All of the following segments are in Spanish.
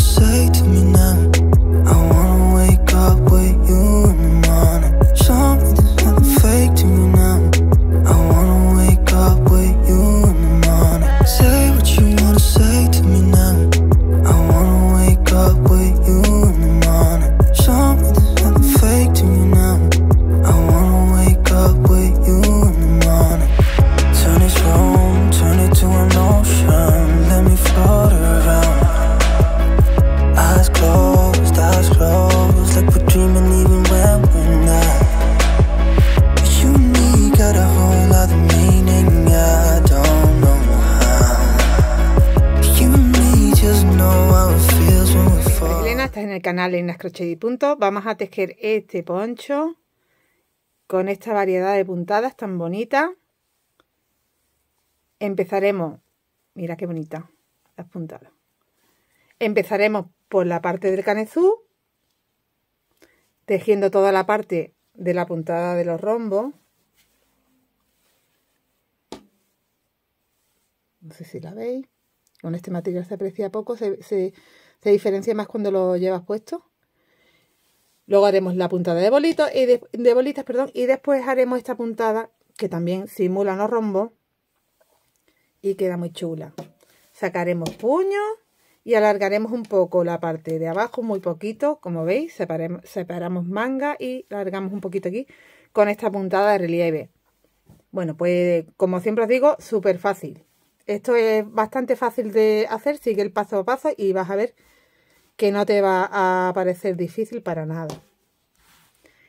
say to me now? crochet y punto vamos a tejer este poncho con esta variedad de puntadas tan bonita empezaremos mira qué bonita las puntadas empezaremos por la parte del canezú tejiendo toda la parte de la puntada de los rombos no sé si la veis con este material se aprecia poco se, se diferencia más cuando lo llevas puesto Luego haremos la puntada de, bolitos y de, bolitas perdón, y después haremos esta puntada que también simula los rombos y queda muy chula. Sacaremos puños y alargaremos un poco la parte de abajo, muy poquito, como veis, separamos manga y alargamos un poquito aquí con esta puntada de relieve. Bueno, pues como siempre os digo, súper fácil. Esto es bastante fácil de hacer, sigue el paso a paso y vas a ver que no te va a parecer difícil para nada.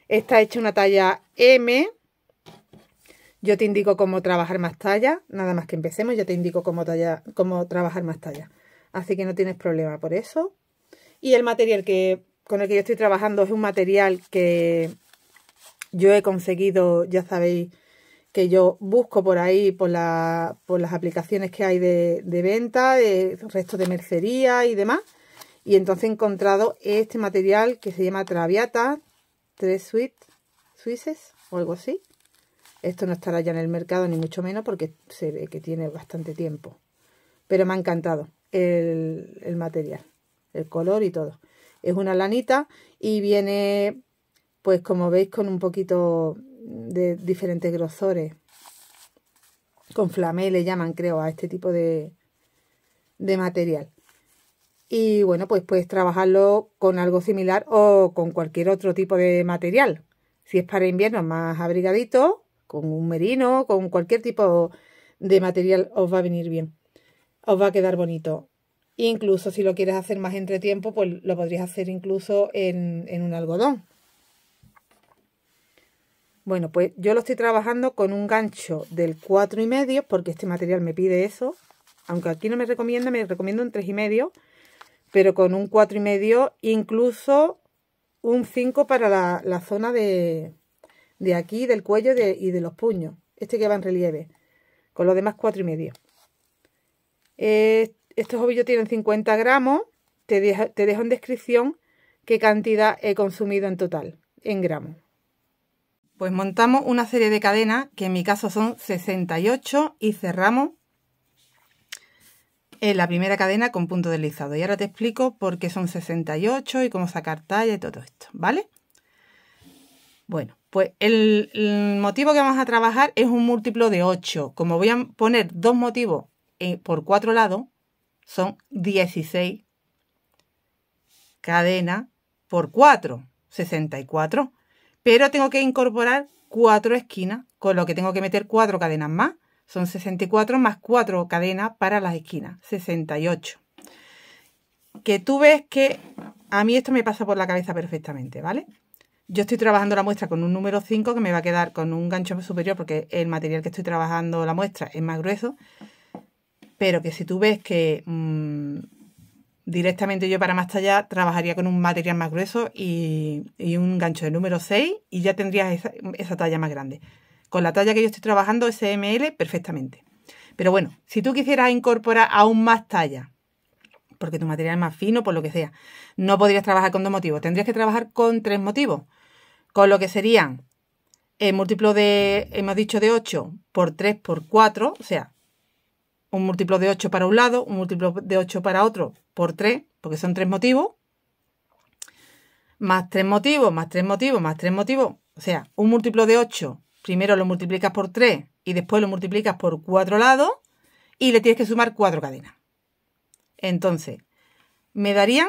Está hecha una talla M. Yo te indico cómo trabajar más talla. Nada más que empecemos, yo te indico cómo, talla, cómo trabajar más talla. Así que no tienes problema por eso. Y el material que, con el que yo estoy trabajando es un material que yo he conseguido, ya sabéis, que yo busco por ahí, por, las aplicaciones que hay de, de venta, de restos de mercería y demás y entonces he encontrado este material que se llama Traviata, tres suites, suices o algo así. Esto no estará ya en el mercado ni mucho menos porque se ve que tiene bastante tiempo. Pero me ha encantado el, material, el color y todo. Es una lanita y viene, pues como veis, con un poquito de diferentes grosores. Con flamé le llaman, creo, a este tipo de, de material y bueno, pues puedes trabajarlo con algo similar o con cualquier otro tipo de material. Si es para invierno más abrigadito, con un merino, con cualquier tipo de material os va a venir bien. Os va a quedar bonito. Incluso si lo quieres hacer más entre tiempo, pues lo podrías hacer incluso en, un algodón. Bueno, pues yo lo estoy trabajando con un gancho del 4,5 porque este material me pide eso. Aunque aquí no me recomienda, me recomienda un 3,5 pero con un cuatro y medio, incluso un 5 para la, zona de, de, aquí, del cuello y de los puños. Este que va en relieve. Con los demás 4,5. y medio. estos ovillos tienen 50 gramos. Te te dejo en descripción qué cantidad he consumido en total, en gramos. Pues montamos una serie de cadenas, que en mi caso son 68, y cerramos en la primera cadena con punto deslizado. Y ahora te explico por qué son 68 y cómo sacar talla y todo esto, ¿vale? Bueno, pues el, motivo que vamos a trabajar es un múltiplo de 8. Como voy a poner dos motivos eh, por cuatro lados, son 16 cadena por 4, 64. Pero tengo que incorporar cuatro esquinas, con lo que tengo que meter cuatro cadenas más son 64 más 4 cadenas para las esquinas, 68. Que tú ves que a mí esto me pasa por la cabeza perfectamente, ¿vale? Yo estoy trabajando la muestra con un número 5 que me va a quedar con un gancho superior porque el material que estoy trabajando la muestra es más grueso. Pero que si tú ves que mm, directamente yo para más talla trabajaría con un material más grueso y, un gancho de número 6 y ya tendrías esa talla más grande con la talla que yo estoy trabajando, SML, perfectamente. Pero bueno, si tú quisieras incorporar aún más talla, porque tu material es más fino, por lo que sea, no podrías trabajar con dos motivos, tendrías que trabajar con tres motivos, con lo que serían el eh, múltiplo de, hemos dicho de 8 por 3 por 4, o sea, un múltiplo de 8 para un lado, un múltiplo de 8 para otro por 3, porque son tres motivos, más tres motivos, más tres motivos, más tres motivos, o sea, un múltiplo de 8 primero lo multiplicas por 3 y después lo multiplicas por 4 lados y le tienes que sumar 4 cadenas. Entonces, me darían,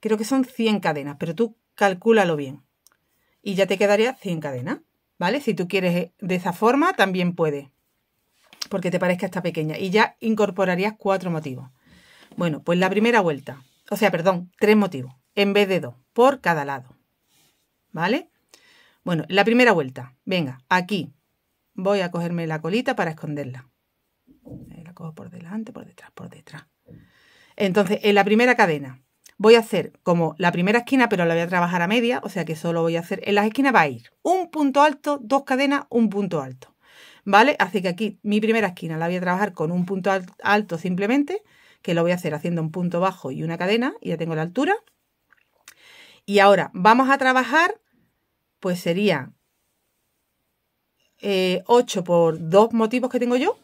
creo que son 100 cadenas, pero tú calcúlalo bien. Y ya te quedaría 100 cadenas, ¿vale? Si tú quieres eh, de esa forma, también puede, porque te parezca esta pequeña. Y ya incorporarías cuatro motivos. Bueno, pues la primera vuelta, o sea, perdón, tres motivos, en vez de dos, por cada lado, ¿vale? Bueno, la primera vuelta. Venga, aquí. Voy a cogerme la colita para esconderla. Eh, la cojo por delante, por detrás, por detrás. Entonces, en la primera cadena voy a hacer como la primera esquina, pero la voy a trabajar a media, o sea que solo voy a hacer en las esquinas va a ir un punto alto, dos cadenas, un punto alto. ¿Vale? Así que aquí mi primera esquina la voy a trabajar con un punto alto simplemente, que lo voy a hacer haciendo un punto bajo y una cadena, y ya tengo la altura. Y ahora vamos a trabajar pues sería 8 eh, por 2 motivos que tengo yo,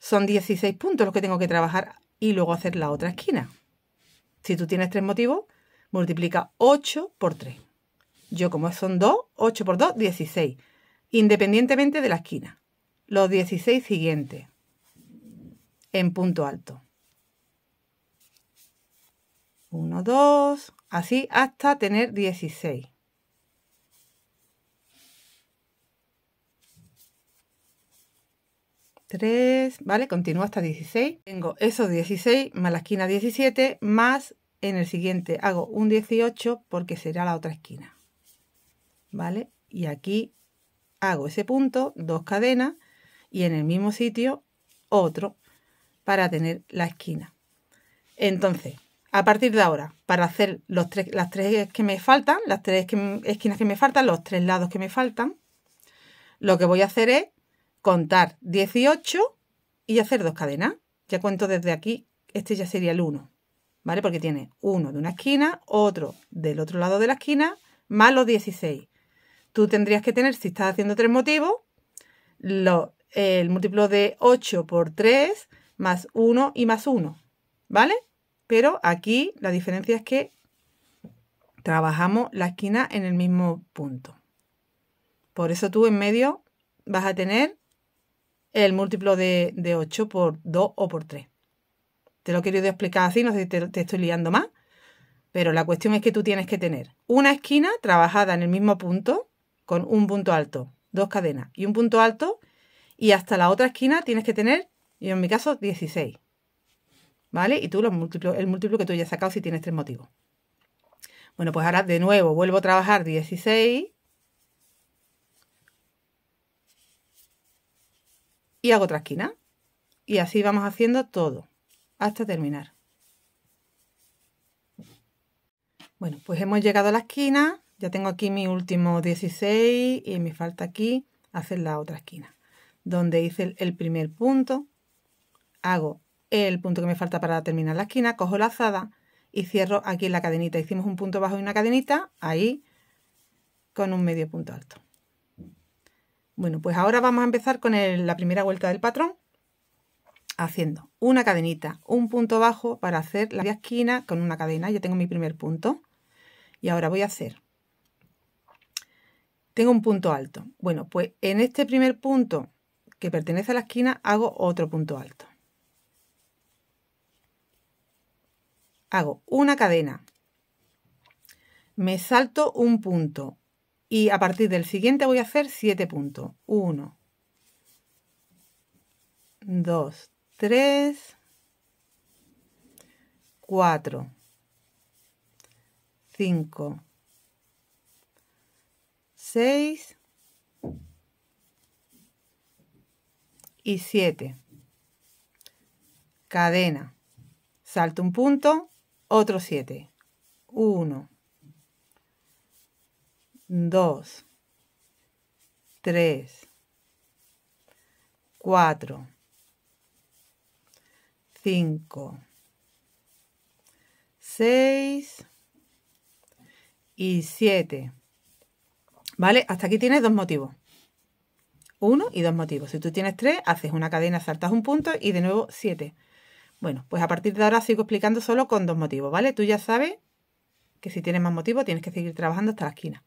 son 16 puntos los que tengo que trabajar y luego hacer la otra esquina. Si tú tienes tres motivos, multiplica 8 por 3. Yo como son 2, 8 por 2, 16, independientemente de la esquina. Los 16 siguientes en punto alto. 1, 2, así hasta tener 16. 3, ¿vale? Continúo hasta 16. Tengo esos 16 más la esquina 17, más en el siguiente hago un 18 porque será la otra esquina, ¿vale? Y aquí hago ese punto, dos cadenas, y en el mismo sitio otro para tener la esquina. Entonces, a partir de ahora, para hacer los tres, las tres que me faltan, las tres esquinas que me faltan, los tres lados que me faltan, lo que voy a hacer es contar 18 y hacer dos cadenas. Ya cuento desde aquí, este ya sería el 1, ¿vale? Porque tiene uno de una esquina, otro del otro lado de la esquina, más los 16. Tú tendrías que tener, si estás haciendo tres motivos, lo, el múltiplo de 8 por 3, más 1 y más 1, ¿vale? Pero aquí la diferencia es que trabajamos la esquina en el mismo punto. Por eso tú en medio vas a tener el múltiplo de, de 8 por 2 o por 3. Te lo he querido explicar así, no sé si te, estoy liando más, pero la cuestión es que tú tienes que tener una esquina trabajada en el mismo punto con un punto alto, dos cadenas y un punto alto, y hasta la otra esquina tienes que tener, yo en mi caso, 16. ¿Vale? Y tú los múltiplos, el múltiplo que tú ya has sacado si tienes tres motivos. Bueno, pues ahora de nuevo vuelvo a trabajar 16 y hago otra esquina. Y así vamos haciendo todo hasta terminar. Bueno, pues hemos llegado a la esquina. Ya tengo aquí mi último 16 y me falta aquí hacer la otra esquina. Donde hice el primer punto, hago el punto que me falta para terminar la esquina, cojo la azada y cierro aquí la cadenita. Hicimos un punto bajo y una cadenita, ahí con un medio punto alto. Bueno, pues ahora vamos a empezar con la primera vuelta del patrón haciendo una cadenita, un punto bajo para hacer la esquina con una cadena. Ya tengo mi primer punto. Y ahora voy a hacer. Tengo un punto alto. Bueno, pues en este primer punto que pertenece a la esquina hago otro punto alto. Hago una cadena. Me salto un punto, y a partir del siguiente voy a hacer 7 puntos. 1, 2, 3, 4, 5, 6 y 7. Cadena. Salto un punto, otro 7. 1, 2, 3, 4, 5, 6 y 7. ¿Vale? Hasta aquí tienes dos motivos. Uno y dos motivos. Si tú tienes tres, haces una cadena, saltas un punto y de nuevo siete. Bueno, pues a partir de ahora sigo explicando solo con dos motivos, ¿vale? Tú ya sabes que si tienes más motivos tienes que seguir trabajando hasta la esquina.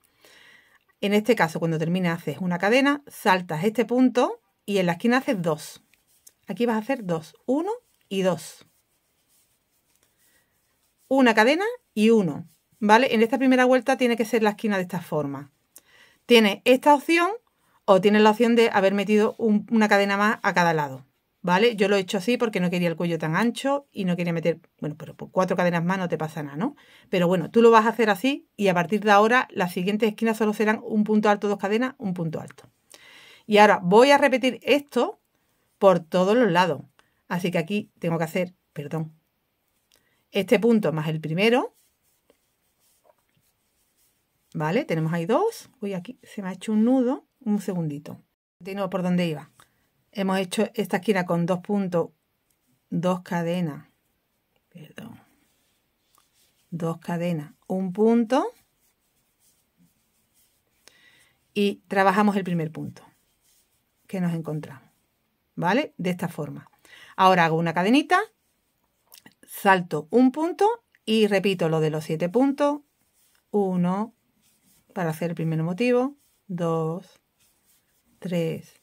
En este caso, cuando termina haces una cadena, saltas este punto y en la esquina haces dos. Aquí vas a hacer dos, uno y dos. Una cadena y uno, ¿vale? En esta primera vuelta tiene que ser la esquina de esta forma. Tienes esta opción o tienes la opción de haber metido una cadena más a cada lado. ¿vale? Yo lo he hecho así porque no quería el cuello tan ancho y no quería meter, bueno, pero por cuatro cadenas más no te pasa nada, ¿no? Pero bueno, tú lo vas a hacer así y a partir de ahora las siguientes esquinas solo serán un punto alto, dos cadenas, un punto alto. Y ahora voy a repetir esto por todos los lados. Así que aquí tengo que hacer, perdón, este punto más el primero. ¿Vale? Tenemos ahí dos. Uy, aquí se me ha hecho un nudo. Un segundito. nuevo, por dónde iba hemos hecho esta esquina con dos puntos, dos cadenas, perdón, dos cadenas, un punto y trabajamos el primer punto que nos encontramos, ¿vale? De esta forma. Ahora hago una cadenita, salto un punto y repito lo de los siete puntos, uno para hacer el primer motivo, dos, tres,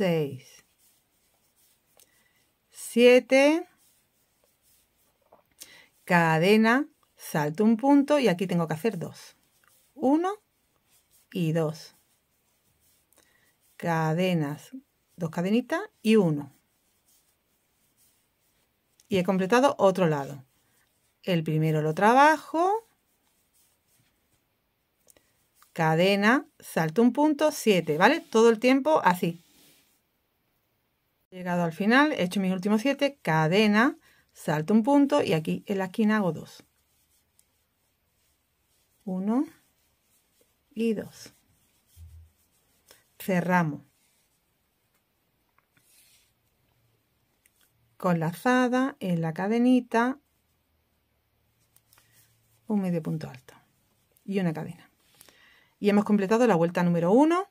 6, 7, cadena, salto un punto y aquí tengo que hacer 2. 1 y 2. Cadenas, dos cadenitas y 1. Y he completado otro lado. El primero lo trabajo. Cadena, salto un punto, 7, ¿vale? Todo el tiempo así. Llegado al final, he hecho mis últimos siete, cadena, salto un punto y aquí en la esquina hago dos. 1 y 2. Cerramos. Con lazada en la cadenita, un medio punto alto y una cadena. Y hemos completado la vuelta número 1.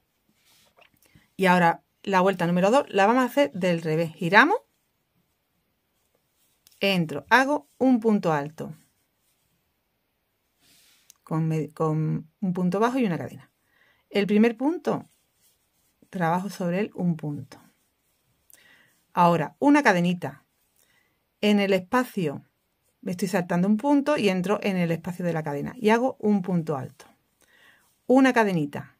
Y ahora la vuelta número 2 la vamos a hacer del revés. Giramos, entro, hago un punto alto con, con un punto bajo y una cadena. El primer punto, trabajo sobre él un punto. Ahora, una cadenita. En el espacio, me estoy saltando un punto y entro en el espacio de la cadena y hago un punto alto. Una cadenita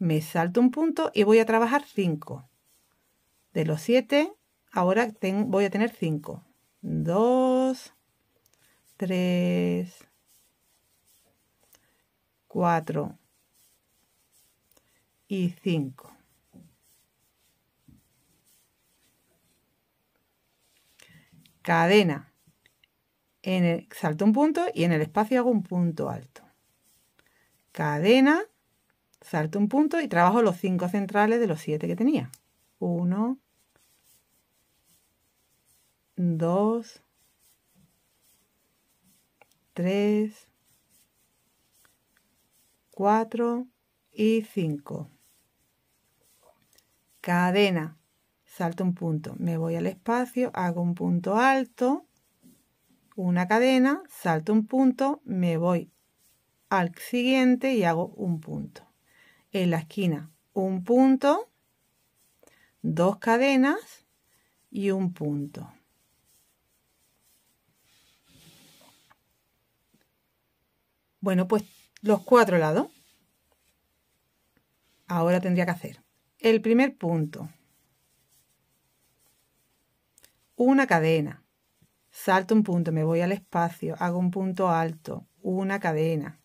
me salto un punto y voy a trabajar 5. De los 7, ahora voy a tener 5. 2, 3, 4 y 5. Cadena. En el, salto un punto y en el espacio hago un punto alto. Cadena Salto un punto y trabajo los cinco centrales de los siete que tenía. Uno, dos, tres, cuatro y cinco. Cadena. Salto un punto, me voy al espacio, hago un punto alto, una cadena, salto un punto, me voy al siguiente y hago un punto en la esquina un punto, dos cadenas y un punto. Bueno, pues los cuatro lados. Ahora tendría que hacer el primer punto. Una cadena. Salto un punto, me voy al espacio, hago un punto alto, una cadena.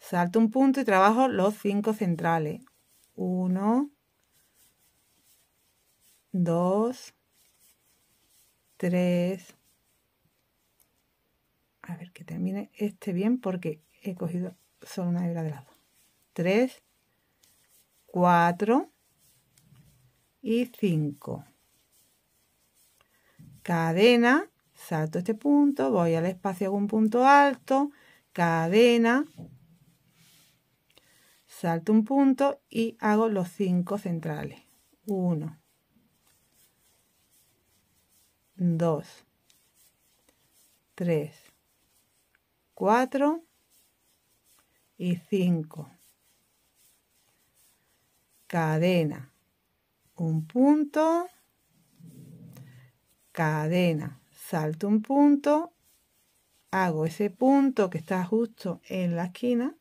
Salto un punto y trabajo los cinco centrales. 1, 2, 3. A ver que termine este bien porque he cogido solo una hebra de lado. Tres, 4 y 5. Cadena, salto este punto, voy al espacio hago un punto alto, cadena, salto un punto y hago los cinco centrales 1 2 3 4 y 5 cadena un punto cadena salto un punto hago ese punto que está justo en la esquina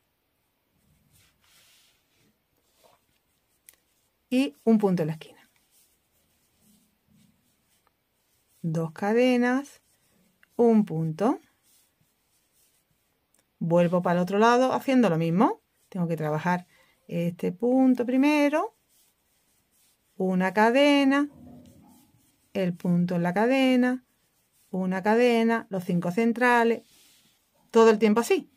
y un punto en la esquina. Dos cadenas, un punto. Vuelvo para el otro lado haciendo lo mismo. Tengo que trabajar este punto primero, una cadena, el punto en la cadena, una cadena, los cinco centrales, todo el tiempo así.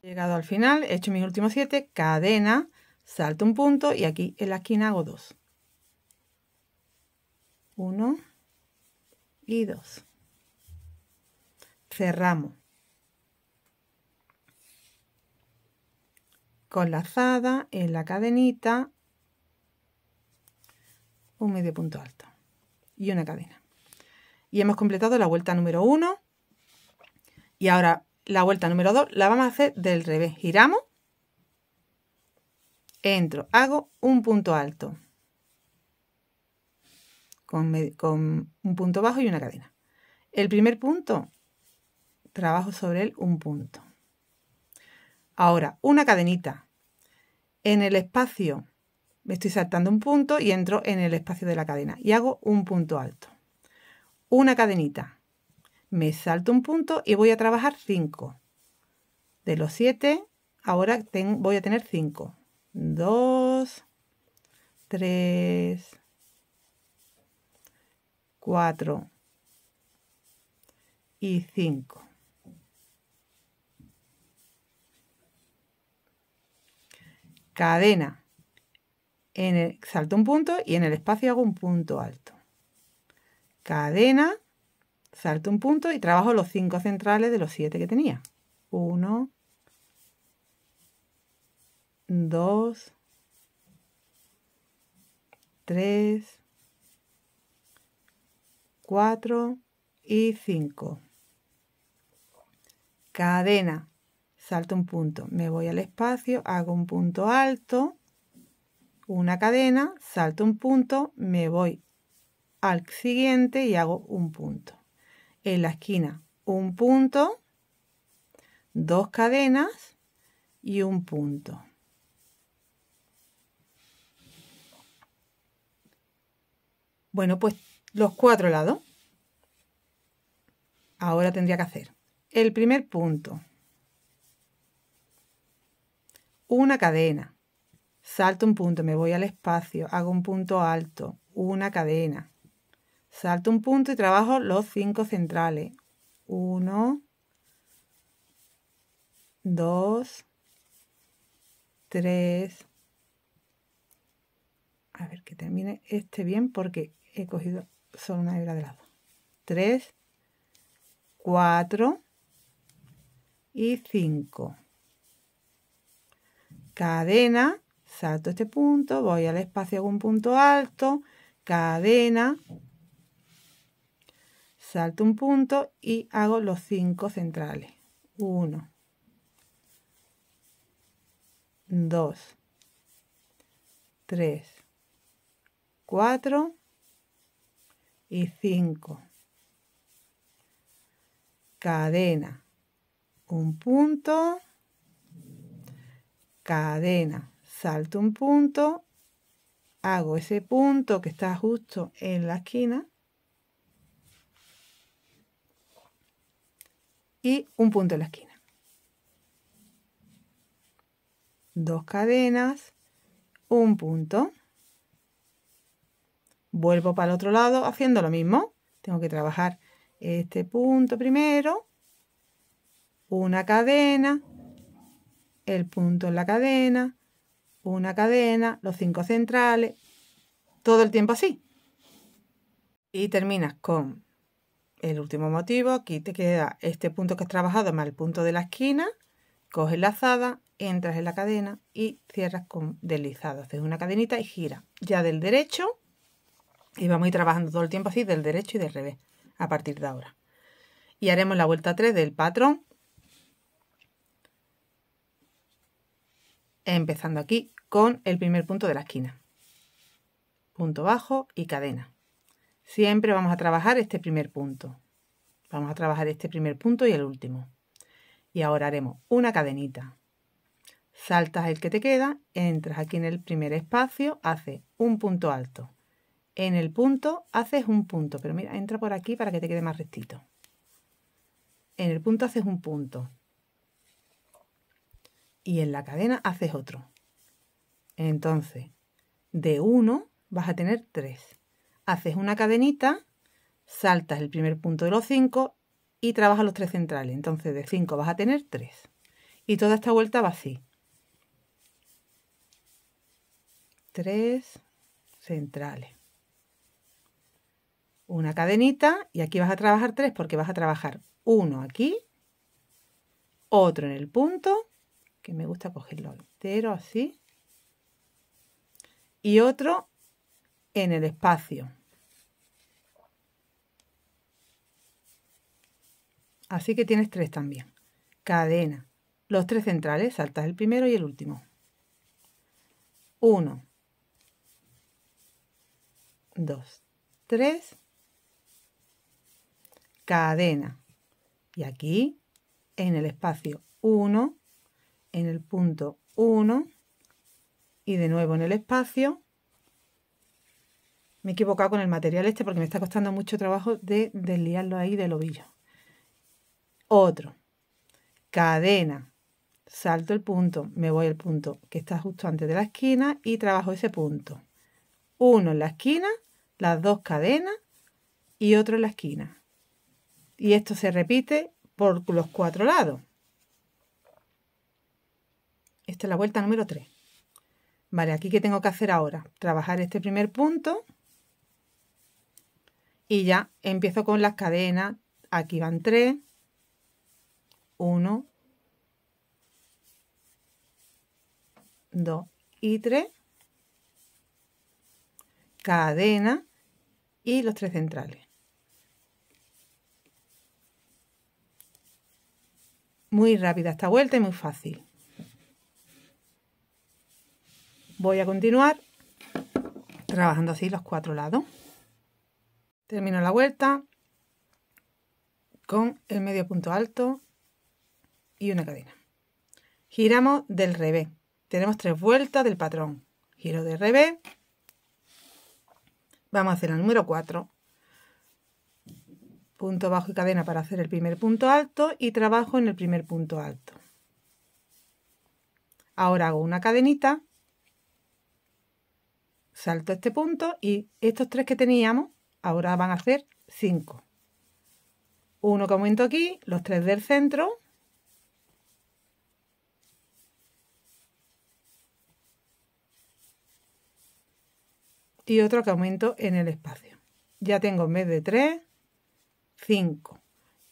Llegado al final, he hecho mis últimos siete, cadena, salto un punto y aquí en la esquina hago dos. Uno y dos. Cerramos. Con lazada en la cadenita un medio punto alto y una cadena. Y hemos completado la vuelta número uno. y ahora la vuelta número 2 la vamos a hacer del revés. Giramos entro, hago un punto alto con, un punto bajo y una cadena. El primer punto, trabajo sobre él un punto. Ahora, una cadenita. En el espacio, me estoy saltando un punto y entro en el espacio de la cadena y hago un punto alto. Una cadenita. Me salto un punto y voy a trabajar 5. De los siete. ahora voy a tener 5. 2, 3, 4 y 5. Cadena. En el, salto un punto y en el espacio hago un punto alto. Cadena, salto un punto y trabajo los 5 centrales de los 7 que tenía. 1, 2, 3, 4 y 5. Cadena. Salto un punto. Me voy al espacio, hago un punto alto, una cadena, salto un punto, me voy al siguiente y hago un punto. En la esquina, un punto, dos cadenas y un punto. Bueno, pues los cuatro lados. Ahora tendría que hacer el primer punto. Una cadena. Salto un punto, me voy al espacio, hago un punto alto, una cadena. Salto un punto y trabajo los cinco centrales. Uno, dos, tres. A ver que termine este bien porque he cogido solo una hebra de lado 3 4 y 5 cadena salto este punto voy al espacio con un punto alto cadena salto un punto y hago los 5 centrales 1 2 3 4 y 5. Cadena. Un punto. Cadena. Salto un punto. Hago ese punto que está justo en la esquina. Y un punto en la esquina. Dos cadenas. Un punto Vuelvo para el otro lado haciendo lo mismo. Tengo que trabajar este punto primero, una cadena, el punto en la cadena, una cadena, los cinco centrales, todo el tiempo así. Y terminas con el último motivo, aquí te queda este punto que has trabajado más el punto de la esquina, coges lazada, entras en la cadena y cierras con deslizado. Haces una cadenita y gira. Ya del derecho y vamos a ir trabajando todo el tiempo así del derecho y del revés a partir de ahora. Y haremos la vuelta 3 del patrón. Empezando aquí con el primer punto de la esquina. Punto bajo y cadena. Siempre vamos a trabajar este primer punto. Vamos a trabajar este primer punto y el último. Y ahora haremos una cadenita. Saltas el que te queda, entras aquí en el primer espacio, haces un punto alto en el punto haces un punto, pero mira, entra por aquí para que te quede más rectito. En el punto haces un punto. Y en la cadena haces otro. Entonces, de 1 vas a tener 3. Haces una cadenita, saltas el primer punto de los 5 y trabajas los 3 centrales. Entonces, de 5 vas a tener 3. Y toda esta vuelta va así. 3 centrales una cadenita y aquí vas a trabajar tres porque vas a trabajar uno aquí, otro en el punto, que me gusta cogerlo entero así, y otro en el espacio. Así que tienes tres también. Cadena. Los tres centrales, saltas el primero y el último. Uno. Dos. Tres cadena. Y aquí, en el espacio 1, en el punto 1 y de nuevo en el espacio. Me he equivocado con el material este porque me está costando mucho trabajo de desliarlo ahí del ovillo. Otro. Cadena. Salto el punto, me voy al punto que está justo antes de la esquina y trabajo ese punto. Uno en la esquina, las dos cadenas y otro en la esquina y esto se repite por los cuatro lados. Esta es la vuelta número 3. Vale, aquí que tengo que hacer ahora, trabajar este primer punto y ya empiezo con las cadenas. Aquí van 3, 1, 2 y 3, cadena y los tres centrales. Muy rápida esta vuelta y muy fácil. Voy a continuar trabajando así los cuatro lados. Termino la vuelta con el medio punto alto y una cadena. Giramos del revés. Tenemos tres vueltas del patrón. Giro de revés. Vamos a hacer el número 4 punto bajo y cadena para hacer el primer punto alto y trabajo en el primer punto alto. Ahora hago una cadenita, salto este punto y estos tres que teníamos ahora van a ser cinco. Uno que aumento aquí, los tres del centro. Y otro que aumento en el espacio. Ya tengo en vez de tres... 5,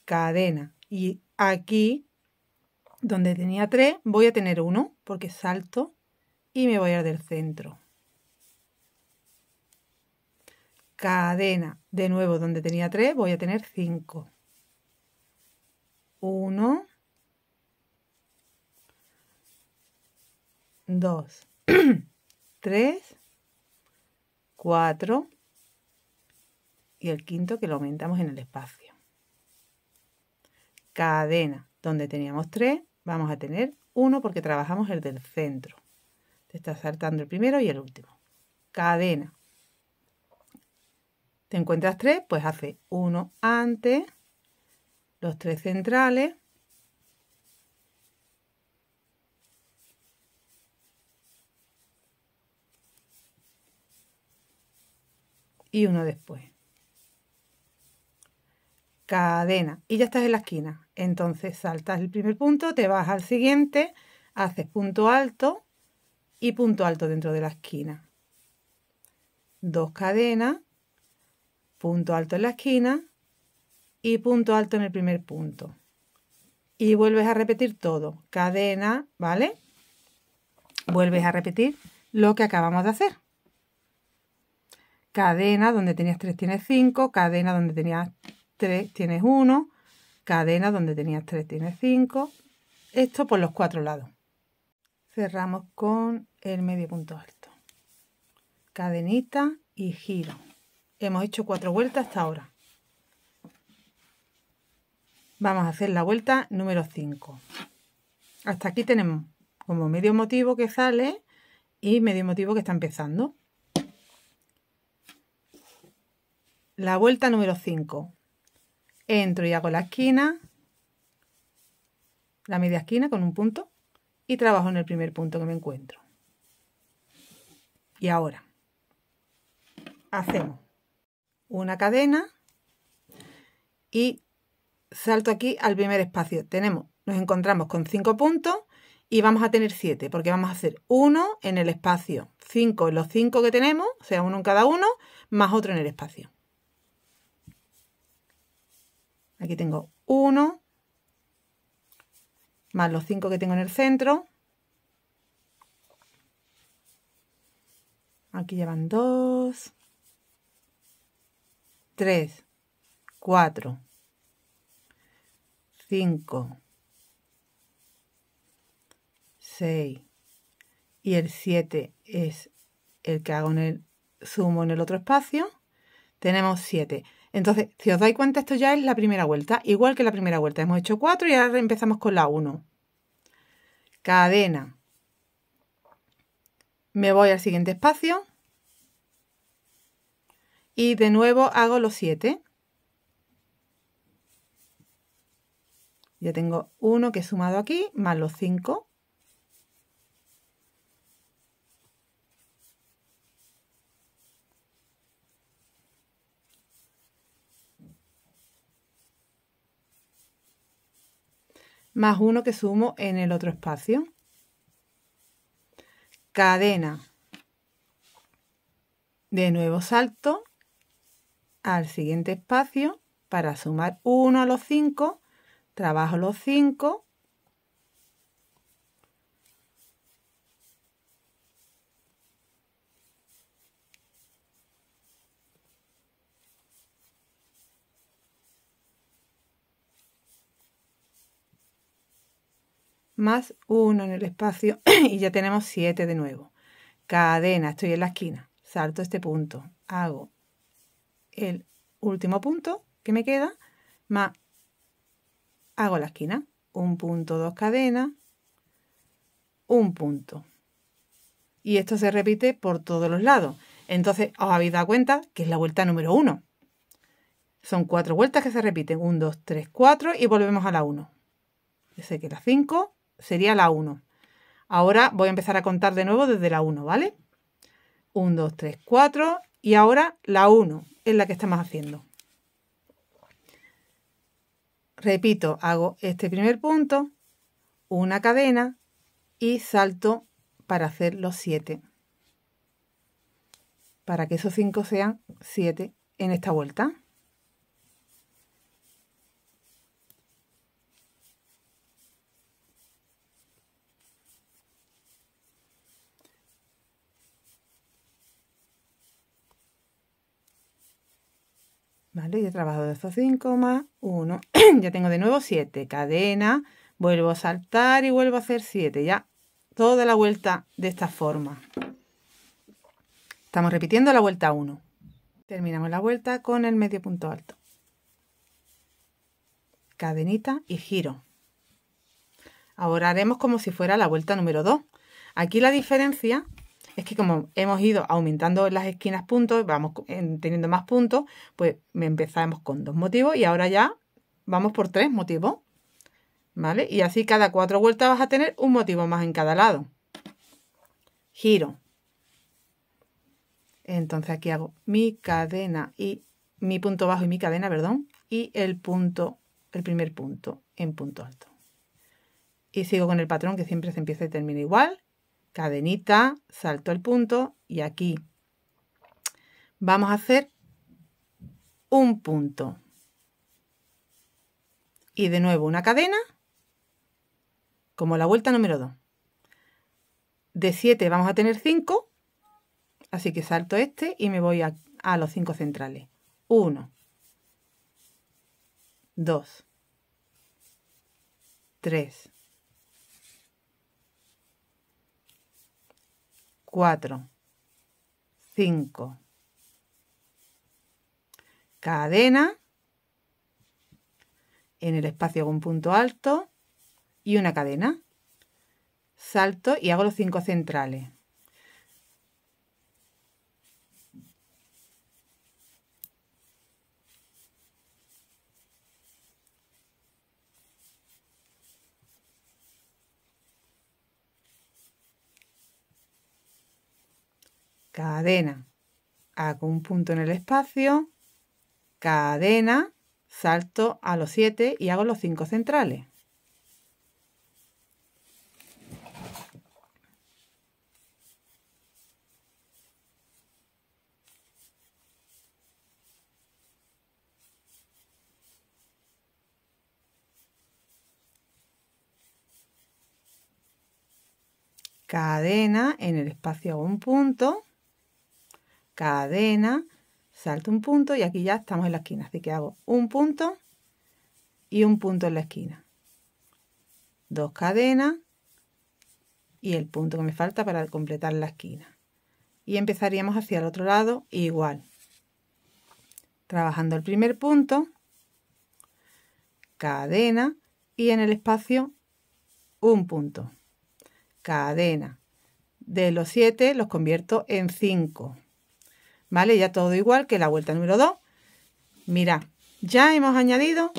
cadena. Y aquí, donde tenía 3, voy a tener 1 porque salto y me voy a ir del centro. Cadena. De nuevo, donde tenía 3, voy a tener 5. 1, 2, 3, 4, y el quinto que lo aumentamos en el espacio. Cadena, donde teníamos tres, vamos a tener uno porque trabajamos el del centro. Te está saltando el primero y el último. Cadena. Te encuentras tres, pues hace uno antes, los tres centrales. y uno después cadena y ya estás en la esquina. Entonces saltas el primer punto, te vas al siguiente, haces punto alto y punto alto dentro de la esquina. Dos cadenas, punto alto en la esquina y punto alto en el primer punto. Y vuelves a repetir todo, cadena, ¿vale? Vuelves a repetir lo que acabamos de hacer cadena donde tenías tres tienes cinco. cadena donde tenías 3 tienes 1, cadena donde tenías 3 tienes 5, esto por los cuatro lados. Cerramos con el medio punto alto. Cadenita y giro. Hemos hecho cuatro vueltas hasta ahora. Vamos a hacer la vuelta número 5. Hasta aquí tenemos como medio motivo que sale y medio motivo que está empezando. La vuelta número 5 entro y hago la esquina, la media esquina con un punto y trabajo en el primer punto que me encuentro. Y ahora hacemos una cadena y salto aquí al primer espacio. Tenemos, nos encontramos con cinco puntos y vamos a tener siete porque vamos a hacer uno en el espacio, cinco en los cinco que tenemos, o sea, uno en cada uno, más otro en el espacio. Aquí tengo 1, más los 5 que tengo en el centro. Aquí llevan 2, 3, 4, 5, 6 y el 7 es el que hago en el sumo en el otro espacio. Tenemos 7. Entonces, si os dais cuenta, esto ya es la primera vuelta, igual que la primera vuelta. Hemos hecho 4 y ahora empezamos con la 1. Cadena. Me voy al siguiente espacio. Y de nuevo hago los 7. Ya tengo 1 que he sumado aquí, más los 5. más uno que sumo en el otro espacio. Cadena. De nuevo salto al siguiente espacio para sumar uno a los 5, trabajo los 5 más uno en el espacio y ya tenemos 7 de nuevo. Cadena, estoy en la esquina, salto este punto, hago el último punto que me queda, más hago la esquina, un punto, dos cadenas, un punto. Y esto se repite por todos los lados. Entonces os habéis dado cuenta que es la vuelta número uno Son cuatro vueltas que se repiten, 1, 2, 3, 4 y volvemos a la 1. Ya sé que la 5, sería la 1. Ahora voy a empezar a contar de nuevo desde la 1, ¿vale? 1, 2, 3, 4 y ahora la 1 es la que estamos haciendo. Repito, hago este primer punto, una cadena y salto para hacer los 7. Para que esos 5 sean 7 en esta vuelta. ¿Vale? Ya he trabajado estos 5 más 1. ya tengo de nuevo 7. Cadena, vuelvo a saltar y vuelvo a hacer 7. Ya toda la vuelta de esta forma. Estamos repitiendo la vuelta 1. Terminamos la vuelta con el medio punto alto. Cadenita y giro. Ahora haremos como si fuera la vuelta número 2. Aquí la diferencia es que como hemos ido aumentando las esquinas puntos, vamos teniendo más puntos, pues empezamos con dos motivos y ahora ya vamos por tres motivos. ¿Vale? Y así cada cuatro vueltas vas a tener un motivo más en cada lado. Giro. Entonces aquí hago mi cadena y mi punto bajo y mi cadena, perdón, y el punto, el primer punto en punto alto. Y sigo con el patrón que siempre se empieza y termina igual cadenita, salto el punto y aquí vamos a hacer un punto. Y de nuevo una cadena, como la vuelta número 2. De 7 vamos a tener 5, así que salto este y me voy a, los 5 centrales. 1, 2, 3, 4, 5. Cadena en el espacio con un punto alto y una cadena. Salto y hago los 5 centrales. cadena, hago un punto en el espacio, cadena, salto a los 7 y hago los 5 centrales. cadena en el espacio hago un punto cadena, salto un punto y aquí ya estamos en la esquina. Así que hago un punto y un punto en la esquina. Dos cadenas y el punto que me falta para completar la esquina. Y empezaríamos hacia el otro lado igual. Trabajando el primer punto, cadena y en el espacio un punto. Cadena. De los siete los convierto en cinco ¿Vale? Ya todo igual que la vuelta número 2. Mira, ya hemos añadido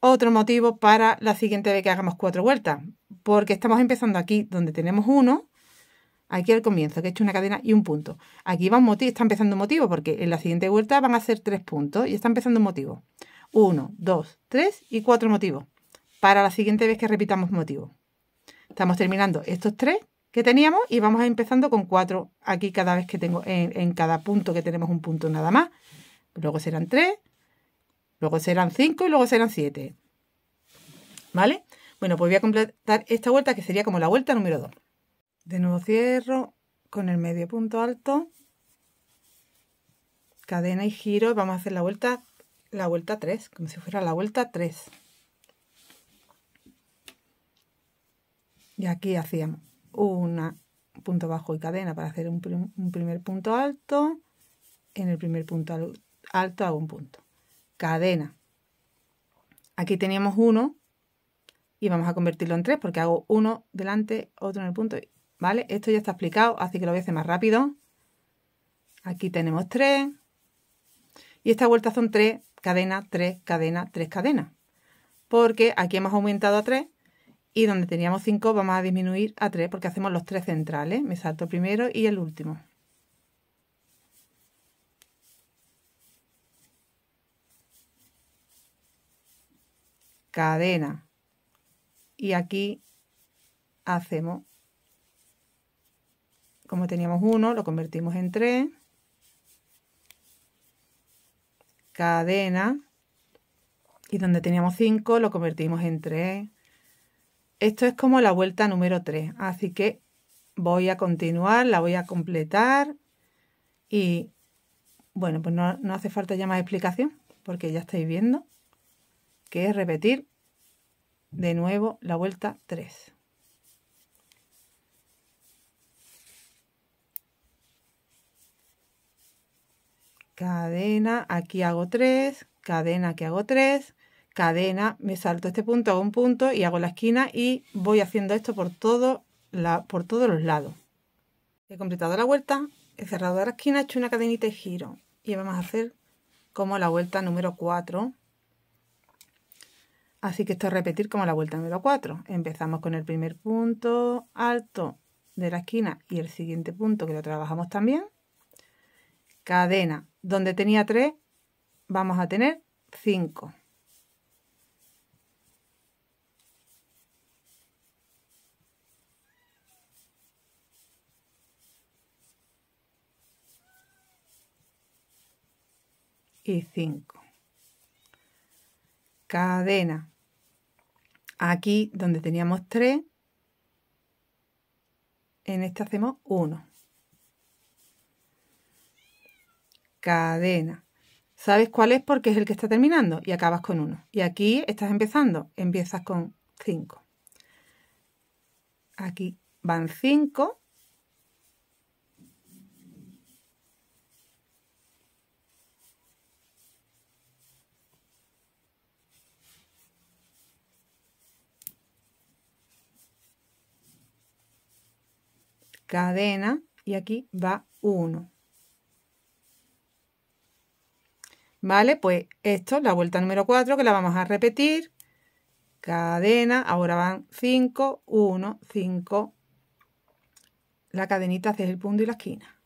otro motivo para la siguiente vez que hagamos cuatro vueltas. Porque estamos empezando aquí donde tenemos uno. Aquí al comienzo, que he hecho una cadena y un punto. Aquí va un motivo, está empezando un motivo, porque en la siguiente vuelta van a ser tres puntos y está empezando un motivo. Uno, dos, tres y cuatro motivos. Para la siguiente vez que repitamos motivo. Estamos terminando estos tres que teníamos y vamos a empezando con cuatro aquí cada vez que tengo en, cada punto que tenemos un punto nada más luego serán tres luego serán cinco y luego serán siete vale bueno pues voy a completar esta vuelta que sería como la vuelta número 2 de nuevo cierro con el medio punto alto cadena y giro vamos a hacer la vuelta la vuelta 3 como si fuera la vuelta 3 y aquí hacíamos una punto bajo y cadena para hacer un, primer punto alto, en el primer punto alto hago un punto. Cadena. Aquí teníamos uno y vamos a convertirlo en tres porque hago uno delante, otro en el punto, ¿vale? Esto ya está explicado, así que lo voy a hacer más rápido. Aquí tenemos tres y esta vuelta son tres cadena tres cadena tres cadenas porque aquí hemos aumentado a tres y donde teníamos 5 vamos a disminuir a 3 porque hacemos los 3 centrales. Me salto primero y el último. Cadena. Y aquí hacemos, como teníamos 1, lo convertimos en 3. Cadena. Y donde teníamos 5 lo convertimos en 3 esto es como la vuelta número 3, así que voy a continuar, la voy a completar y bueno, pues no, hace falta ya más explicación porque ya estáis viendo que es repetir de nuevo la vuelta 3. Cadena, aquí hago 3, cadena que hago 3, cadena, me salto este punto, hago un punto y hago la esquina y voy haciendo esto por, por todos los lados. He completado la vuelta, he cerrado la esquina, he hecho una cadenita y giro. Y vamos a hacer como la vuelta número 4. Así que esto es repetir como la vuelta número 4. Empezamos con el primer punto alto de la esquina y el siguiente punto que lo trabajamos también. Cadena. Donde tenía 3, vamos a tener 5. y 5. Cadena. Aquí donde teníamos 3, en este hacemos 1. Cadena. ¿Sabes cuál es? Porque es el que está terminando y acabas con 1. Y aquí estás empezando, empiezas con 5. Aquí van 5 cadena y aquí va 1. ¿Vale? Pues esto, es la vuelta número 4, que la vamos a repetir. Cadena, ahora van 5, 1, 5. La cadenita hacia el punto y la esquina.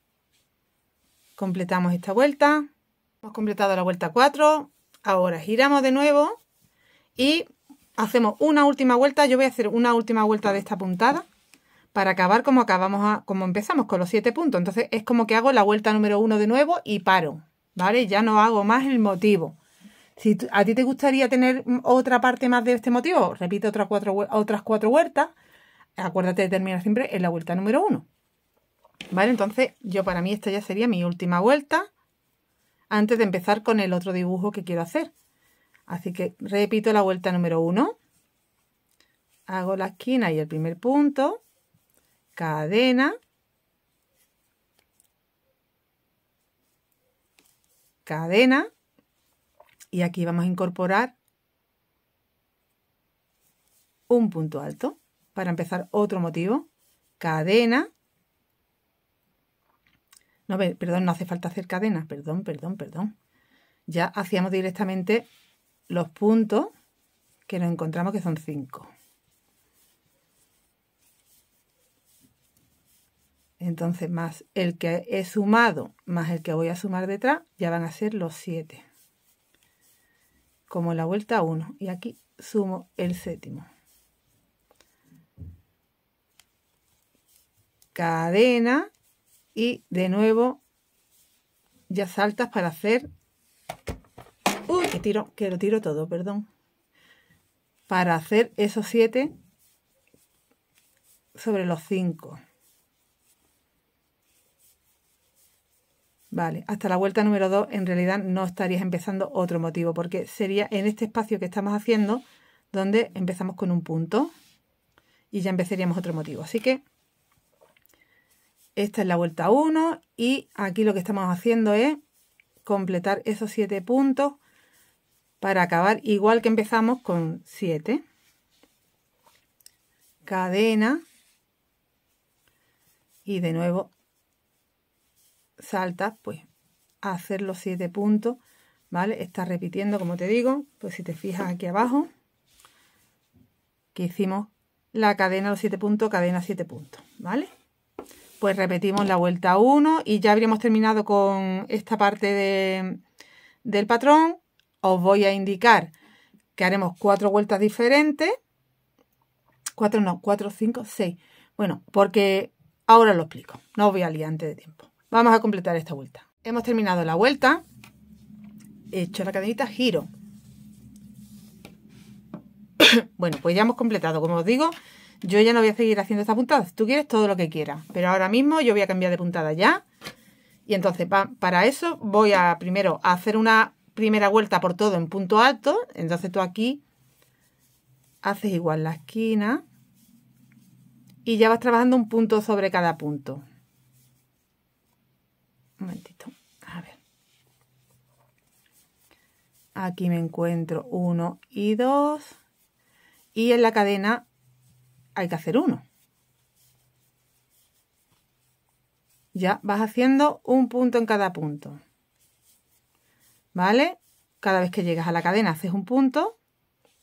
Completamos esta vuelta. Hemos completado la vuelta 4. Ahora giramos de nuevo y hacemos una última vuelta. Yo voy a hacer una última vuelta de esta puntada para acabar como acabamos como empezamos con los siete puntos. Entonces es como que hago la vuelta número uno de nuevo y paro, ¿vale? Ya no hago más el motivo. Si a ti te gustaría tener otra parte más de este motivo, repite otras cuatro, vueltas. Acuérdate de terminar siempre en la vuelta número uno. ¿Vale? Entonces yo para mí esta ya sería mi última vuelta antes de empezar con el otro dibujo que quiero hacer. Así que repito la vuelta número uno. Hago la esquina y el primer punto cadena, cadena, y aquí vamos a incorporar un punto alto para empezar otro motivo, cadena, no, perdón, no hace falta hacer cadena. perdón, perdón, perdón. Ya hacíamos directamente los puntos que nos encontramos que son 5. Entonces, más el que he sumado, más el que voy a sumar detrás, ya van a ser los 7. Como la vuelta 1. Y aquí sumo el séptimo. Cadena. Y de nuevo, ya saltas para hacer... Uy, que, tiro, que lo tiro todo, perdón. Para hacer esos 7 sobre los 5. Vale, hasta la vuelta número 2 en realidad no estarías empezando otro motivo, porque sería en este espacio que estamos haciendo donde empezamos con un punto y ya empezaríamos otro motivo. Así que esta es la vuelta 1 y aquí lo que estamos haciendo es completar esos 7 puntos para acabar igual que empezamos con 7. Cadena y de nuevo saltas pues a hacer los siete puntos, ¿vale? Está repitiendo, como te digo, pues si te fijas aquí abajo, que hicimos la cadena los siete puntos, cadena siete puntos, ¿vale? Pues repetimos la vuelta 1 y ya habríamos terminado con esta parte de, del patrón. Os voy a indicar que haremos cuatro vueltas diferentes. Cuatro no, cuatro, cinco, seis. Bueno, porque ahora lo explico. No voy a liar antes de tiempo. Vamos a completar esta vuelta. Hemos terminado la vuelta. He hecho la cadenita, giro. bueno, pues ya hemos completado. Como os digo, yo ya no voy a seguir haciendo esta puntada. Tú quieres todo lo que quieras. Pero ahora mismo yo voy a cambiar de puntada ya. Y entonces para eso voy a primero hacer una primera vuelta por todo en punto alto. Entonces tú aquí haces igual la esquina. Y ya vas trabajando un punto sobre cada punto a ver. Aquí me encuentro uno y dos. Y en la cadena hay que hacer uno. Ya vas haciendo un punto en cada punto. ¿Vale? Cada vez que llegas a la cadena haces un punto.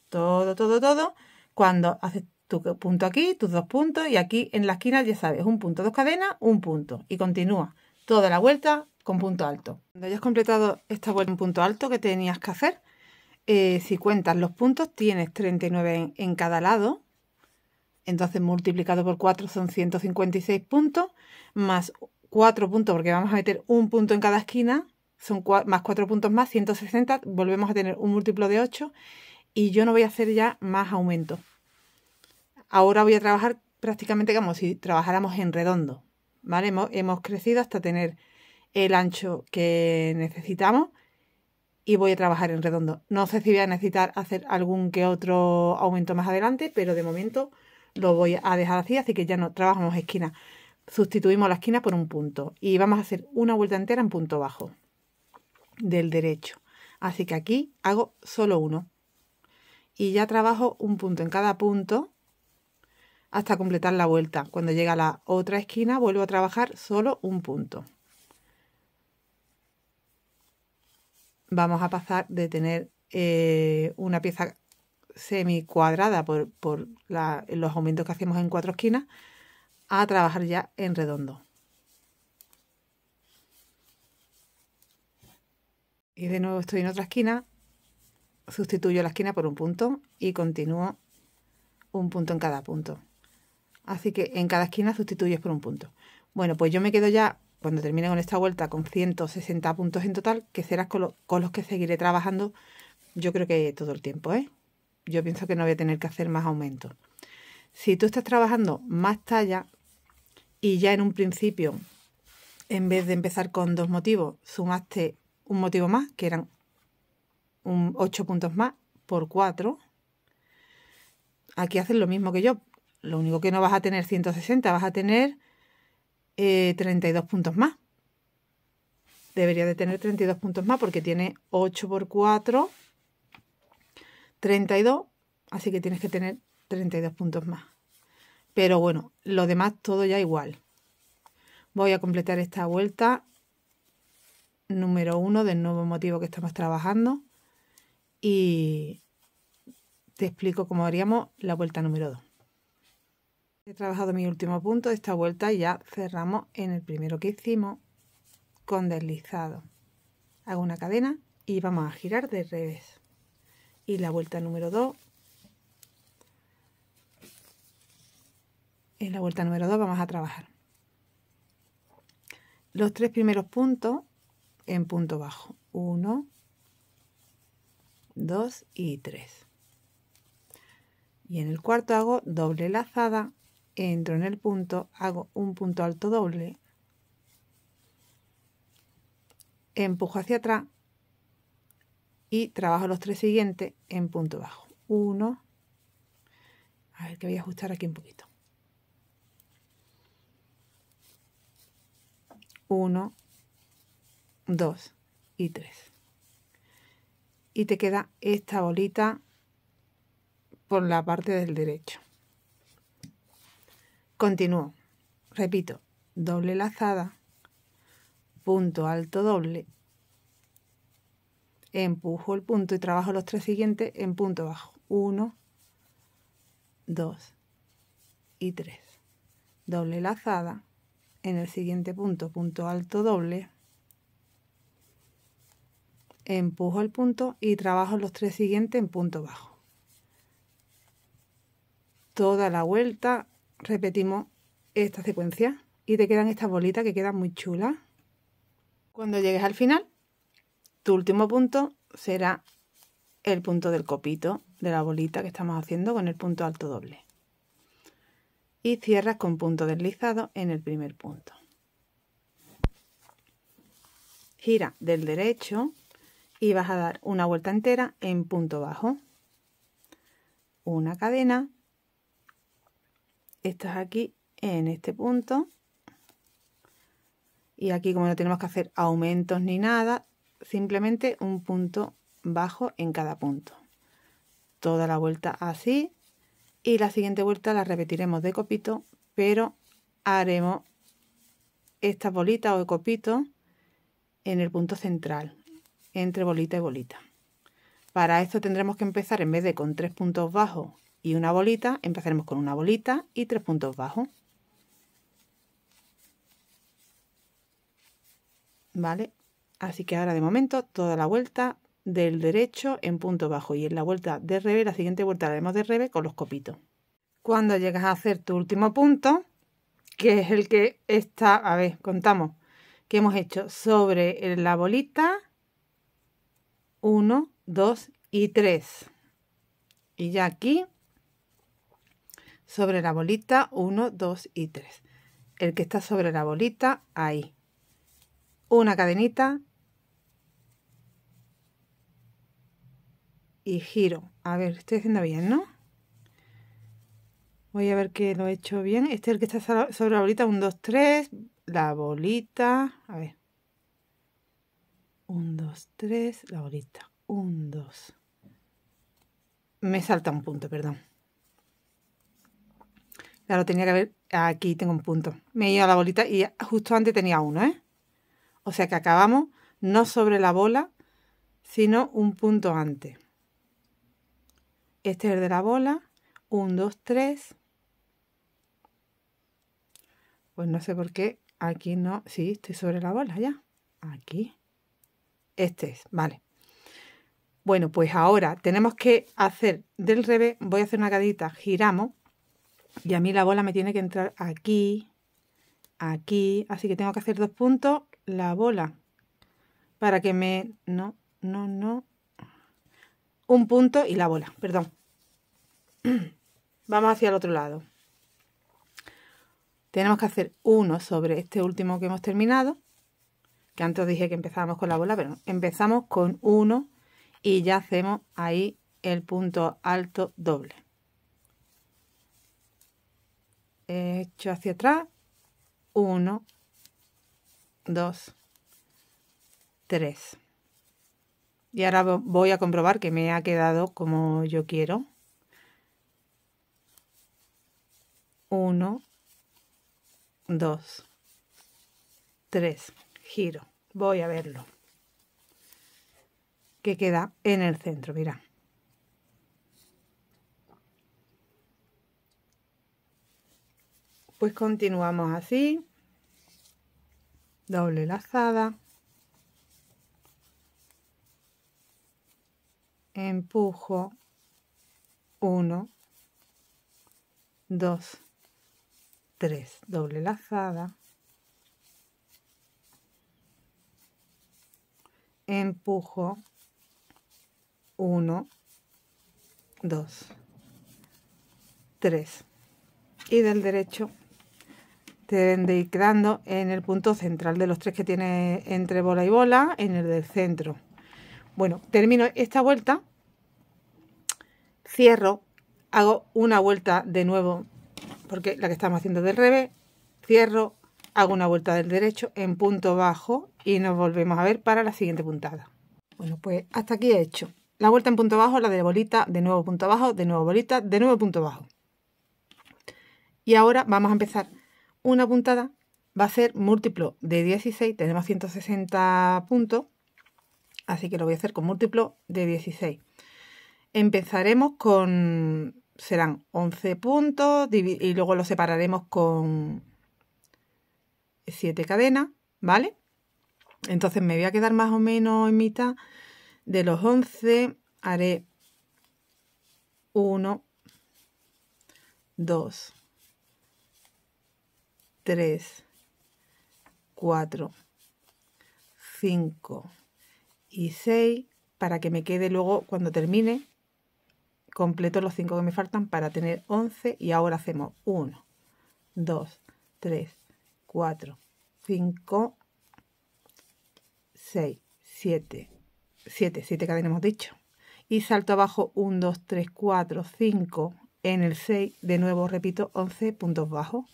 Todo, todo, todo. Cuando haces tu punto aquí, tus dos puntos y aquí en la esquina ya sabes, un punto, dos cadenas, un punto y continúa toda la vuelta con punto alto. Cuando hayas completado esta vuelta en punto alto que tenías que hacer, eh, si cuentas los puntos, tienes 39 en, cada lado, entonces multiplicado por 4 son 156 puntos, más 4 puntos, porque vamos a meter un punto en cada esquina, son más 4 puntos más, 160, volvemos a tener un múltiplo de 8 y yo no voy a hacer ya más aumentos. Ahora voy a trabajar prácticamente como si trabajáramos en redondo, Hemos, hemos crecido hasta tener el ancho que necesitamos y voy a trabajar en redondo. No sé si voy a necesitar hacer algún que otro aumento más adelante, pero de momento lo voy a dejar así, así que ya no trabajamos esquina. Sustituimos la esquina por un punto y vamos a hacer una vuelta entera en punto bajo del derecho. Así que aquí hago solo uno y ya trabajo un punto en cada punto hasta completar la vuelta. Cuando llega a la otra esquina vuelvo a trabajar solo un punto. Vamos a pasar de tener eh, una pieza semi cuadrada por, los aumentos que hacemos en cuatro esquinas a trabajar ya en redondo. Y de nuevo estoy en otra esquina, sustituyo la esquina por un punto y continúo un punto en cada punto. Así que en cada esquina sustituyes por un punto. Bueno, pues yo me quedo ya, cuando termine con esta vuelta, con 160 puntos en total, que serás con, los que seguiré trabajando yo creo que todo el tiempo, ¿eh? Yo pienso que no voy a tener que hacer más aumentos. Si tú estás trabajando más talla y ya en un principio, en vez de empezar con dos motivos, sumaste un motivo más, que eran 8 puntos más por 4, aquí haces lo mismo que yo, lo único que no vas a tener 160, vas a tener 32 eh, puntos más. Debería de tener 32 puntos más porque tiene 8 por 4, 32, así que tienes que tener 32 puntos más. Pero bueno, lo demás todo ya igual. Voy a completar esta vuelta número 1 del nuevo motivo que estamos trabajando y te explico cómo haríamos la vuelta número 2. He trabajado mi último punto de esta vuelta y ya cerramos en el primero que hicimos con deslizado. Hago una cadena y vamos a girar de revés. Y la vuelta número 2. En la vuelta número 2 vamos a trabajar los tres primeros puntos en punto bajo. 1, 2 y 3. Y en el cuarto hago doble lazada entro en el punto, hago un punto alto doble, empujo hacia atrás y trabajo los tres siguientes en punto bajo. Uno, a ver que voy a ajustar aquí un poquito. Uno, dos y tres. Y te queda esta bolita por la parte del derecho. Continúo. Repito, doble lazada, punto alto doble, empujo el punto y trabajo los tres siguientes en punto bajo. 1, 2 y 3. Doble lazada, en el siguiente punto, punto alto doble, empujo el punto y trabajo los tres siguientes en punto bajo. Toda la vuelta repetimos esta secuencia y te quedan estas bolitas que quedan muy chulas. Cuando llegues al final, tu último punto será el punto del copito de la bolita que estamos haciendo con el punto alto doble. Y cierras con punto deslizado en el primer punto. Gira del derecho y vas a dar una vuelta entera en punto bajo. Una cadena estas aquí en este punto y aquí como no tenemos que hacer aumentos ni nada simplemente un punto bajo en cada punto toda la vuelta así y la siguiente vuelta la repetiremos de copito pero haremos esta bolita o de copito en el punto central entre bolita y bolita para esto tendremos que empezar en vez de con tres puntos bajos y una bolita, empezaremos con una bolita y tres puntos bajos. ¿Vale? Así que ahora de momento toda la vuelta del derecho en punto bajo y en la vuelta de revés, la siguiente vuelta la haremos de revés con los copitos. Cuando llegas a hacer tu último punto, que es el que está, a ver, contamos, que hemos hecho sobre la bolita 1, 2 y 3. Y ya aquí sobre la bolita 1, 2 y 3. El que está sobre la bolita, ahí. Una cadenita y giro. A ver, estoy haciendo bien, ¿no? Voy a ver que lo he hecho bien. Este es el que está sobre la bolita 1, 2, 3. La bolita, a ver. 1, 2, 3, la bolita. 1, 2. Me salta un punto, perdón lo tenía que ver, Aquí tengo un punto. Me he ido a la bolita y justo antes tenía uno, ¿eh? O sea que acabamos no sobre la bola, sino un punto antes. Este es el de la bola. Un, dos, tres. Pues no sé por qué. Aquí no. Sí, estoy sobre la bola ya. Aquí. Este es. Vale. Bueno, pues ahora tenemos que hacer del revés. Voy a hacer una cadita. Giramos y a mí la bola me tiene que entrar aquí, aquí, así que tengo que hacer dos puntos, la bola, para que me... no, no, no, un punto y la bola, perdón. Vamos hacia el otro lado. Tenemos que hacer uno sobre este último que hemos terminado, que antes dije que empezábamos con la bola, pero empezamos con uno y ya hacemos ahí el punto alto doble. hecho hacia atrás, 1, 2, 3. Y ahora voy a comprobar que me ha quedado como yo quiero. 1, 2, 3. Giro. Voy a verlo. Que queda en el centro, mira pues continuamos así doble lazada empujo 1 2 3 doble lazada empujo 1 2 3 y del derecho se de ir quedando en el punto central de los tres que tiene entre bola y bola, en el del centro. Bueno, termino esta vuelta, cierro, hago una vuelta de nuevo, porque la que estamos haciendo del revés, cierro, hago una vuelta del derecho en punto bajo y nos volvemos a ver para la siguiente puntada. Bueno, pues hasta aquí he hecho. La vuelta en punto bajo, la de bolita, de nuevo punto bajo, de nuevo bolita, de nuevo punto bajo. Y ahora vamos a empezar una puntada va a ser múltiplo de 16, tenemos 160 puntos, así que lo voy a hacer con múltiplo de 16. Empezaremos con, serán 11 puntos y luego lo separaremos con 7 cadenas, ¿vale? Entonces me voy a quedar más o menos en mitad de los 11, haré 1, 2, 3, 4, 5 y 6 para que me quede luego cuando termine completo los 5 que me faltan para tener 11 y ahora hacemos 1, 2, 3, 4, 5, 6, 7, 7, 7 cadenas hemos dicho. Y salto abajo 1, 2, 3, 4, 5 en el 6, de nuevo repito 11 puntos bajos.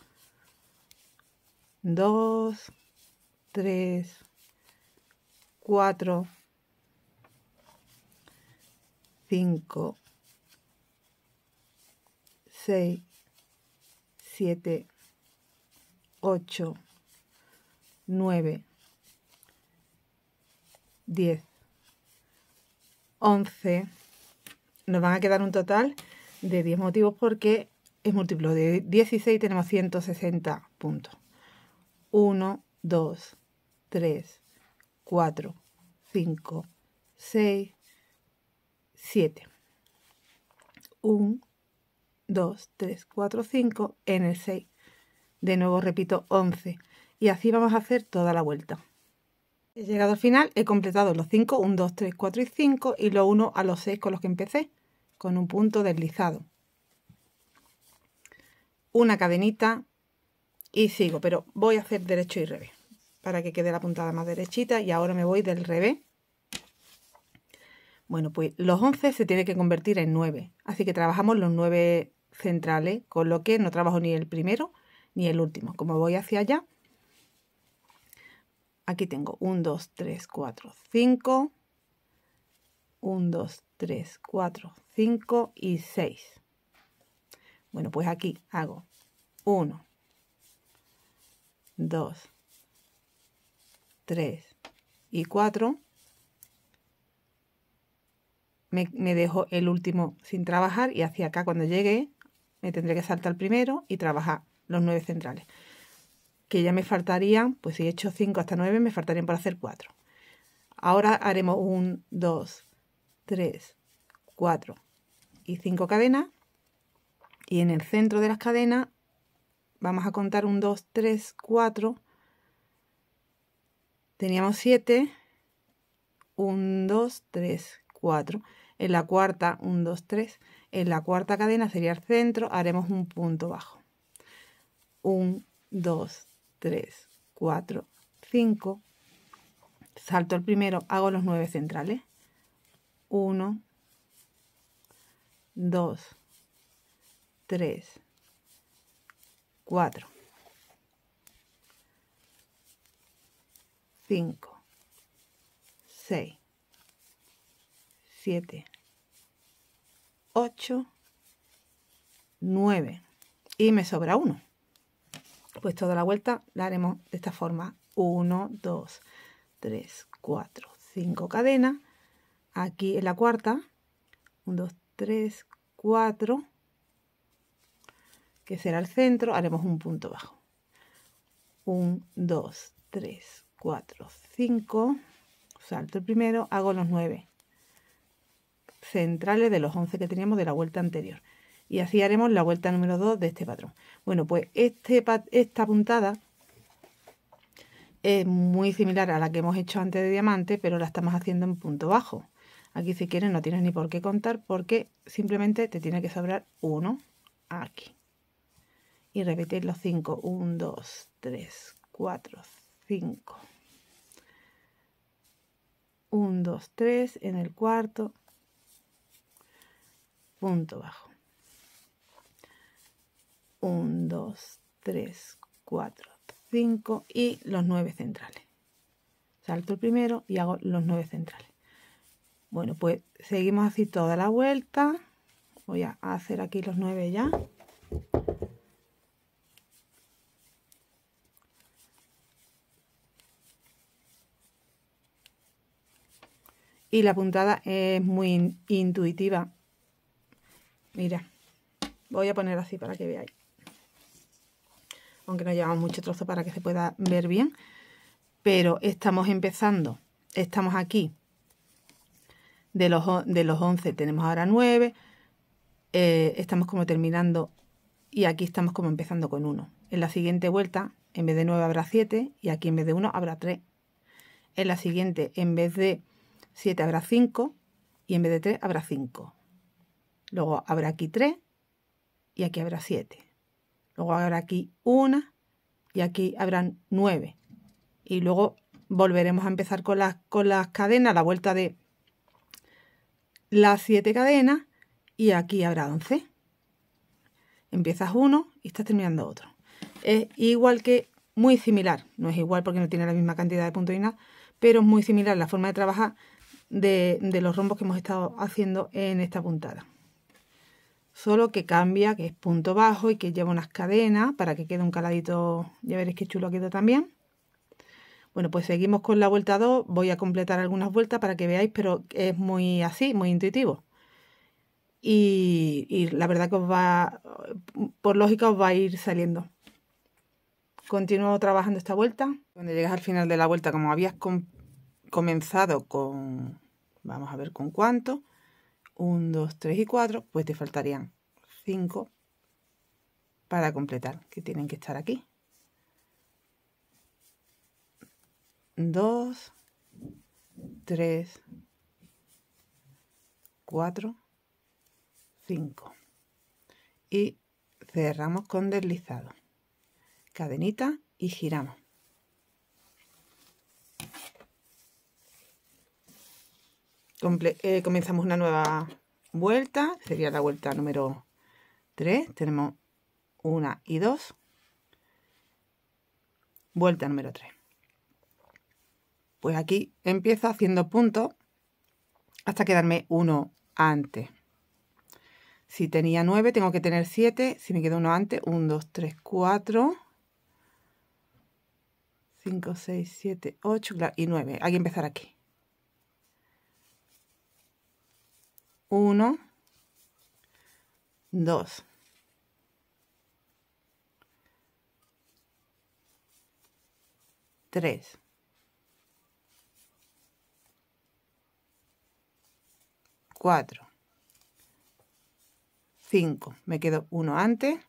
2, 3, 4, 5, 6, 7, 8, 9, 10, 11. Nos van a quedar un total de 10 motivos porque es múltiplo de 16 tenemos 160 puntos. 1, 2, 3, 4, 5, 6, 7. 1, 2, 3, 4, 5 en el 6. De nuevo repito 11 y así vamos a hacer toda la vuelta. He llegado al final, he completado los 5, 1, 2, 3, 4 y 5 y lo uno a los 6 con los que empecé, con un punto deslizado. Una cadenita, y sigo, pero voy a hacer derecho y revés para que quede la puntada más derechita y ahora me voy del revés. Bueno, pues los 11 se tiene que convertir en 9, así que trabajamos los 9 centrales, con lo que no trabajo ni el primero ni el último. Como voy hacia allá, aquí tengo 1, 2, 3, 4, 5, 1, 2, 3, 4, 5 y 6. Bueno, pues aquí hago 1, 2, 3 y 4. Me, dejo el último sin trabajar y hacia acá cuando llegue me tendré que saltar primero y trabajar los 9 centrales. Que ya me faltarían, pues si he hecho 5 hasta 9, me faltarían por hacer 4. Ahora haremos 1, 2, 3, 4 y 5 cadenas. Y en el centro de las cadenas Vamos a contar un 2, 3, 4. Teníamos 7. 1, 2, 3, 4. En la cuarta, 1, 2, 3. En la cuarta cadena sería el centro, haremos un punto bajo. 1, 2, 3, 4, 5. Salto el primero, hago los 9 centrales. 1, 2, 3, 4, 5, 6, 7, 8, 9 y me sobra 1. Pues toda la vuelta la haremos de esta forma. 1, 2, 3, 4, 5 cadenas. Aquí en la cuarta. 1, 2, 3, 4 que será el centro, haremos un punto bajo. 1, 2, 3, 4, 5, salto el primero, hago los 9 centrales de los 11 que teníamos de la vuelta anterior. Y así haremos la vuelta número 2 de este patrón. Bueno, pues este, esta puntada es muy similar a la que hemos hecho antes de diamante, pero la estamos haciendo en punto bajo. Aquí si quieres no tienes ni por qué contar porque simplemente te tiene que sobrar uno aquí y repetir los 5. 1, 2, 3, 4, 5. 1, 2, 3 en el cuarto, punto bajo. 1, 2, 3, 4, 5 y los 9 centrales. Salto el primero y hago los 9 centrales. Bueno, pues seguimos así toda la vuelta. Voy a hacer aquí los 9 ya. y la puntada es muy intuitiva. Mira, voy a poner así para que veáis. Aunque no llevamos mucho trozo para que se pueda ver bien. Pero estamos empezando. Estamos aquí. De los, de los 11 tenemos ahora 9. Eh, estamos como terminando y aquí estamos como empezando con 1. En la siguiente vuelta, en vez de 9 habrá 7 y aquí en vez de 1 habrá 3. En la siguiente, en vez de 7 habrá 5 y en vez de 3 habrá 5. Luego habrá aquí 3 y aquí habrá 7. Luego habrá aquí 1 y aquí habrán 9. Y luego volveremos a empezar con las, con las cadenas, la vuelta de las 7 cadenas y aquí habrá 11. Empiezas uno y estás terminando otro. Es igual que muy similar, no es igual porque no tiene la misma cantidad de puntos y nada, pero es muy similar la forma de trabajar de, los rombos que hemos estado haciendo en esta puntada solo que cambia, que es punto bajo y que lleva unas cadenas para que quede un caladito, ya veréis qué chulo queda también. Bueno, pues seguimos con la vuelta 2, voy a completar algunas vueltas para que veáis, pero es muy así, muy intuitivo. Y, la verdad que os va, por lógica os va a ir saliendo. Continuo trabajando esta vuelta. Cuando llegas al final de la vuelta, como habías comenzado con, vamos a ver con cuánto, 1, 2, 3 y 4, pues te faltarían 5 para completar, que tienen que estar aquí. 2, 3, 4, 5. Y cerramos con deslizado. Cadenita y giramos. Eh, comenzamos una nueva vuelta, sería la vuelta número 3, tenemos 1 y 2 vuelta número 3. Pues aquí empiezo haciendo puntos hasta quedarme uno antes. Si tenía 9, tengo que tener 7. Si me quedo uno antes, 1, 2, 3, 4, 5, 6, 7, 8 y 9. Hay que empezar aquí. Uno, 2. Tres. Cuatro. Cinco. Me quedo uno antes.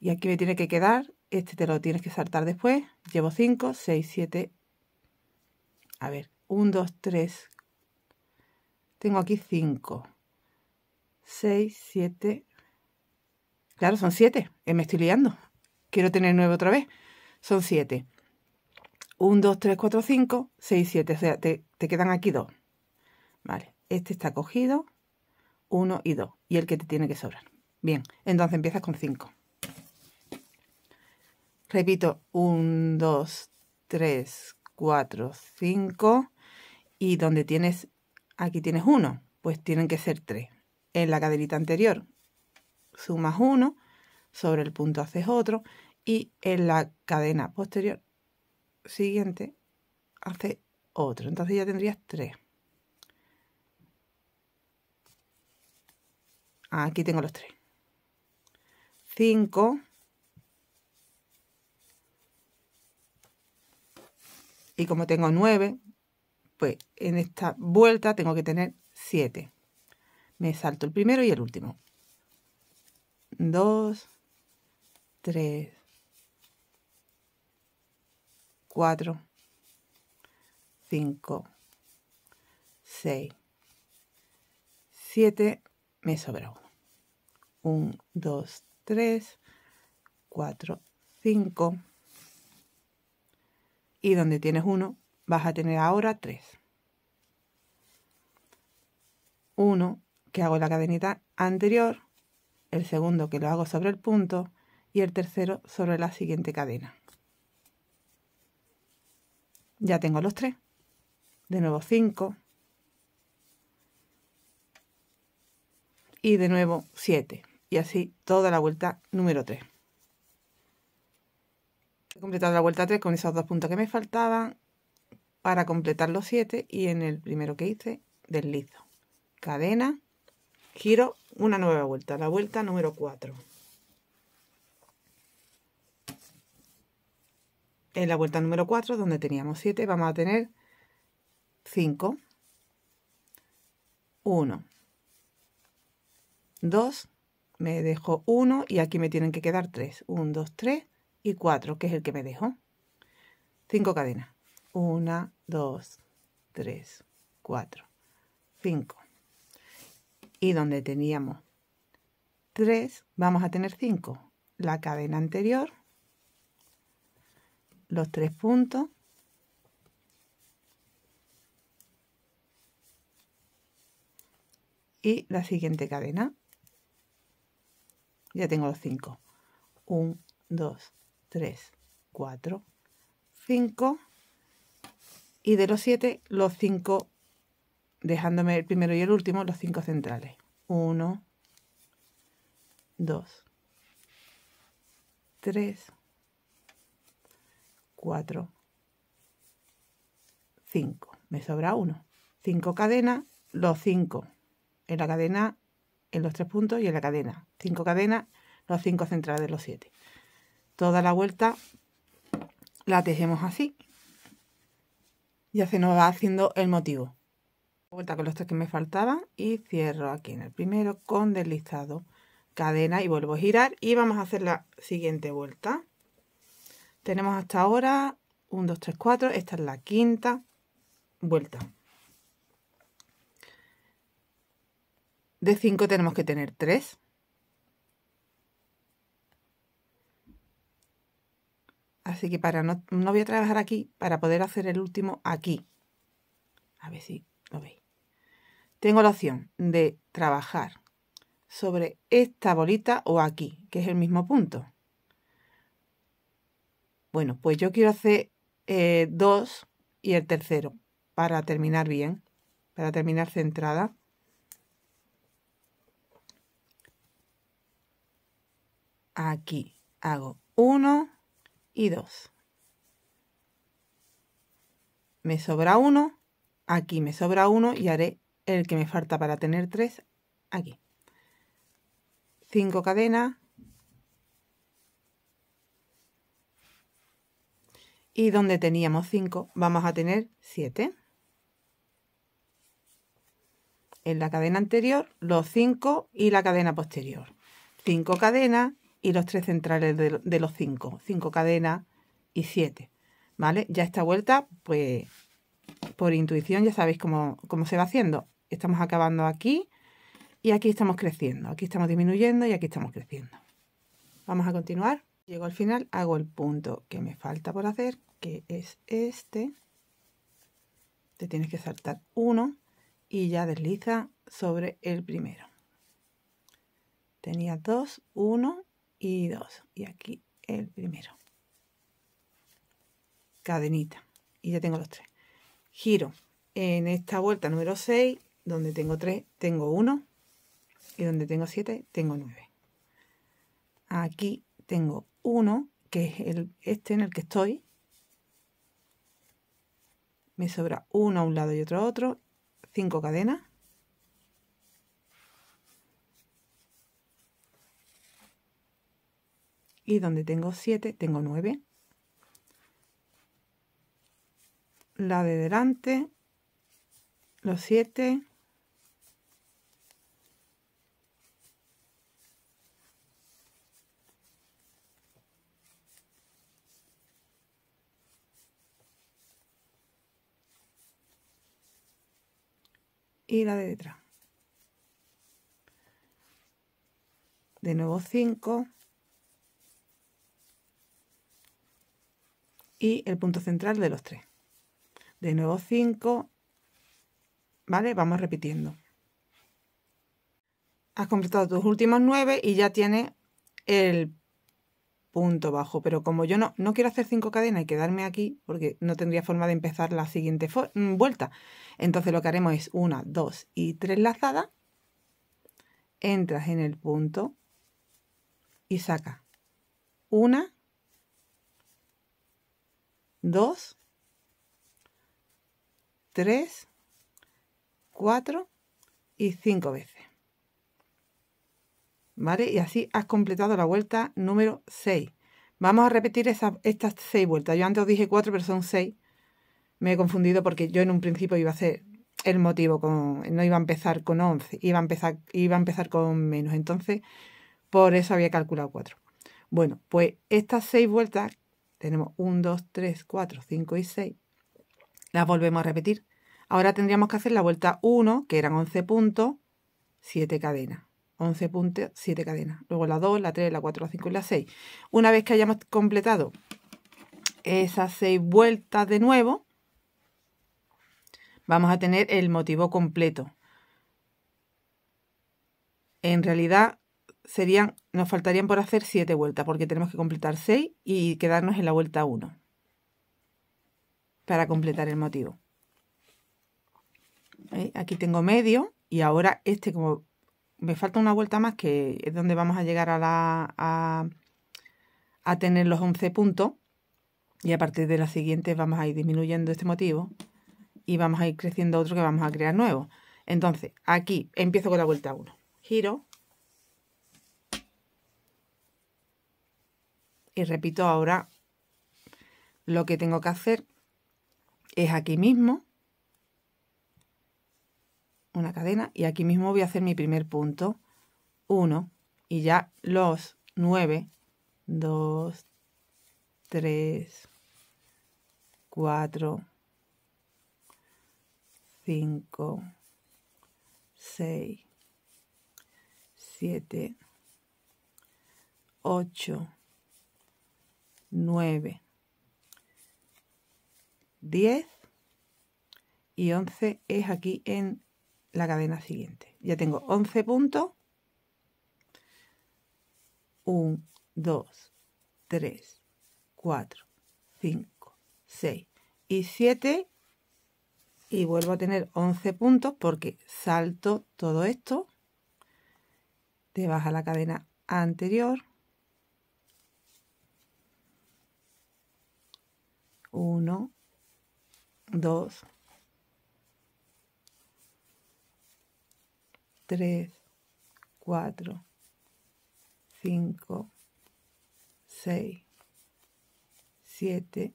Y aquí me tiene que quedar. Este te lo tienes que saltar después. Llevo cinco, seis, siete. A ver. un dos, tres tengo aquí 5, 6, 7, claro, son 7, eh, me estoy liando, quiero tener 9 otra vez, son 7. 1, 2, 3, 4, 5, 6, 7, o sea, te, quedan aquí 2. Vale, este está cogido, 1 y 2, y el que te tiene que sobrar. Bien, entonces empiezas con 5. Repito, 1, 2, 3, 4, 5. Y donde tienes Aquí tienes uno, pues tienen que ser tres. En la caderita anterior sumas uno, sobre el punto haces otro y en la cadena posterior siguiente haces otro. Entonces ya tendrías tres. Aquí tengo los tres. Cinco. y como tengo nueve pues en esta vuelta tengo que tener 7. Me salto el primero y el último. 2, 3, 4, 5, 6, 7, me sobra uno. 1, 2, 3, 4, 5. Y donde tienes uno, vas a tener ahora tres. Uno que hago la cadenita anterior, el segundo que lo hago sobre el punto y el tercero sobre la siguiente cadena. Ya tengo los tres. De nuevo cinco. Y de nuevo 7. Y así toda la vuelta número 3. He completado la vuelta 3 con esos dos puntos que me faltaban para completar los 7 y en el primero que hice deslizo. Cadena, giro una nueva vuelta, la vuelta número 4. En la vuelta número 4, donde teníamos 7, vamos a tener 5, 1, 2, me dejo 1 y aquí me tienen que quedar 3. 1, 2, 3 y 4, que es el que me dejo. 5 cadenas. 1, 2, 3, 4, 5. Y donde teníamos 3, vamos a tener 5. La cadena anterior, los tres puntos, y la siguiente cadena. Ya tengo los 5. 1, 2, 3, 4, 5. De los 7, los 5, dejándome el primero y el último, los 5 centrales: 1, 2, 3, 4, 5. Me sobra uno, 5 cadenas: los 5 en la cadena, en los 3 puntos y en la cadena: 5 cadenas, los 5 centrales de los 7. Toda la vuelta la tejemos así ya se nos va haciendo el motivo vuelta con los tres que me faltaban y cierro aquí en el primero con deslizado cadena y vuelvo a girar y vamos a hacer la siguiente vuelta tenemos hasta ahora 1 2 3 4 esta es la quinta vuelta de 5 tenemos que tener 3 Así que para no, no voy a trabajar aquí para poder hacer el último aquí. A ver si lo veis. Tengo la opción de trabajar sobre esta bolita o aquí, que es el mismo punto. Bueno, pues yo quiero hacer eh, dos y el tercero para terminar bien, para terminar centrada. Aquí hago uno y 2. Me sobra 1, aquí me sobra 1 y haré el que me falta para tener 3 aquí. 5 cadenas y donde teníamos 5 vamos a tener 7. En la cadena anterior los 5 y la cadena posterior. 5 cadenas y los tres centrales de, los cinco, cinco cadenas y siete. ¿Vale? Ya esta vuelta, pues por intuición ya sabéis cómo, cómo se va haciendo. Estamos acabando aquí y aquí estamos creciendo, aquí estamos disminuyendo y aquí estamos creciendo. Vamos a continuar. Llego al final, hago el punto que me falta por hacer, que es este. Te tienes que saltar uno y ya desliza sobre el primero. Tenía dos, uno y dos, y aquí el primero cadenita y ya tengo los tres giro en esta vuelta número 6 donde tengo tres, tengo uno y donde tengo siete, tengo 9 aquí tengo uno, que es el, este en el que estoy me sobra uno a un lado y otro a otro Cinco cadenas y donde tengo 7 tengo 9 la de delante los 7 y la de detrás de nuevo 5 y el punto central de los tres. De nuevo 5, ¿vale? Vamos repitiendo. Has completado tus últimos 9 y ya tienes el punto bajo, pero como yo no, no quiero hacer 5 cadenas y quedarme aquí, porque no tendría forma de empezar la siguiente mm, vuelta, entonces lo que haremos es una dos y tres lazadas, entras en el punto y saca una 2, 3, 4 y 5 veces. ¿Vale? Y así has completado la vuelta número 6. Vamos a repetir esa, estas 6 vueltas. Yo antes os dije 4, pero son 6. Me he confundido porque yo en un principio iba a hacer el motivo, con, no iba a empezar con 11, iba a empezar, iba a empezar con menos. Entonces, por eso había calculado 4. Bueno, pues estas 6 vueltas tenemos 1, 2, 3, 4, 5 y 6. Las volvemos a repetir. Ahora tendríamos que hacer la vuelta 1, que eran 11 puntos, 7 cadenas. 11 puntos, 7 cadenas. Luego la 2, la 3, la 4, la 5 y la 6. Una vez que hayamos completado esas 6 vueltas de nuevo, vamos a tener el motivo completo. En realidad, serían, nos faltarían por hacer 7 vueltas, porque tenemos que completar 6 y quedarnos en la vuelta 1 para completar el motivo. ¿Eh? Aquí tengo medio y ahora este como me falta una vuelta más que es donde vamos a llegar a, la, a, a tener los 11 puntos y a partir de la siguiente vamos a ir disminuyendo este motivo y vamos a ir creciendo otro que vamos a crear nuevo. Entonces, aquí empiezo con la vuelta 1. Giro, y repito ahora lo que tengo que hacer es aquí mismo una cadena y aquí mismo voy a hacer mi primer punto 1 y ya los 9 2 3 4 5 6 7 8 9, 10 y 11 es aquí en la cadena siguiente. Ya tengo 11 puntos. 1, 2, 3, 4, 5, 6 y 7 y vuelvo a tener 11 puntos porque salto todo esto, te vas a la cadena anterior 1, 2, 3, 4, 5, 6, 7,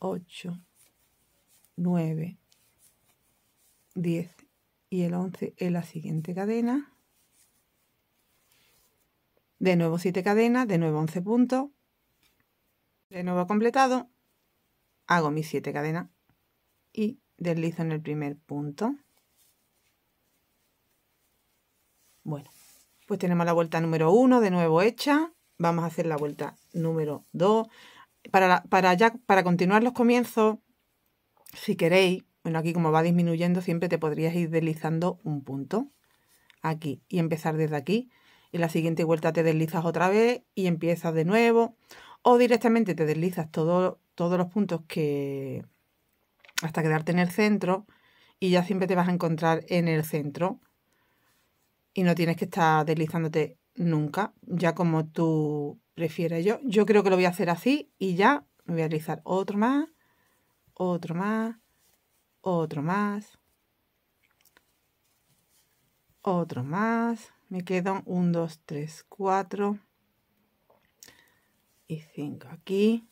8, 9, 10 y el 11 en la siguiente cadena. De nuevo 7 cadenas, de nuevo 11 puntos. De nuevo completado, hago mis 7 cadenas y deslizo en el primer punto. Bueno, pues tenemos la vuelta número 1 de nuevo hecha. Vamos a hacer la vuelta número 2. Para, para, para continuar los comienzos, si queréis, bueno, aquí como va disminuyendo, siempre te podrías ir deslizando un punto. Aquí y empezar desde aquí. Y la siguiente vuelta te deslizas otra vez y empiezas de nuevo o directamente te deslizas todos los puntos que hasta quedarte en el centro y ya siempre te vas a encontrar en el centro y no tienes que estar deslizándote nunca, ya como tú prefieras yo. Yo creo que lo voy a hacer así y ya me voy a deslizar otro más, otro más, otro más, otro más. Me quedan 1, 2, 3, 4, y 5 aquí.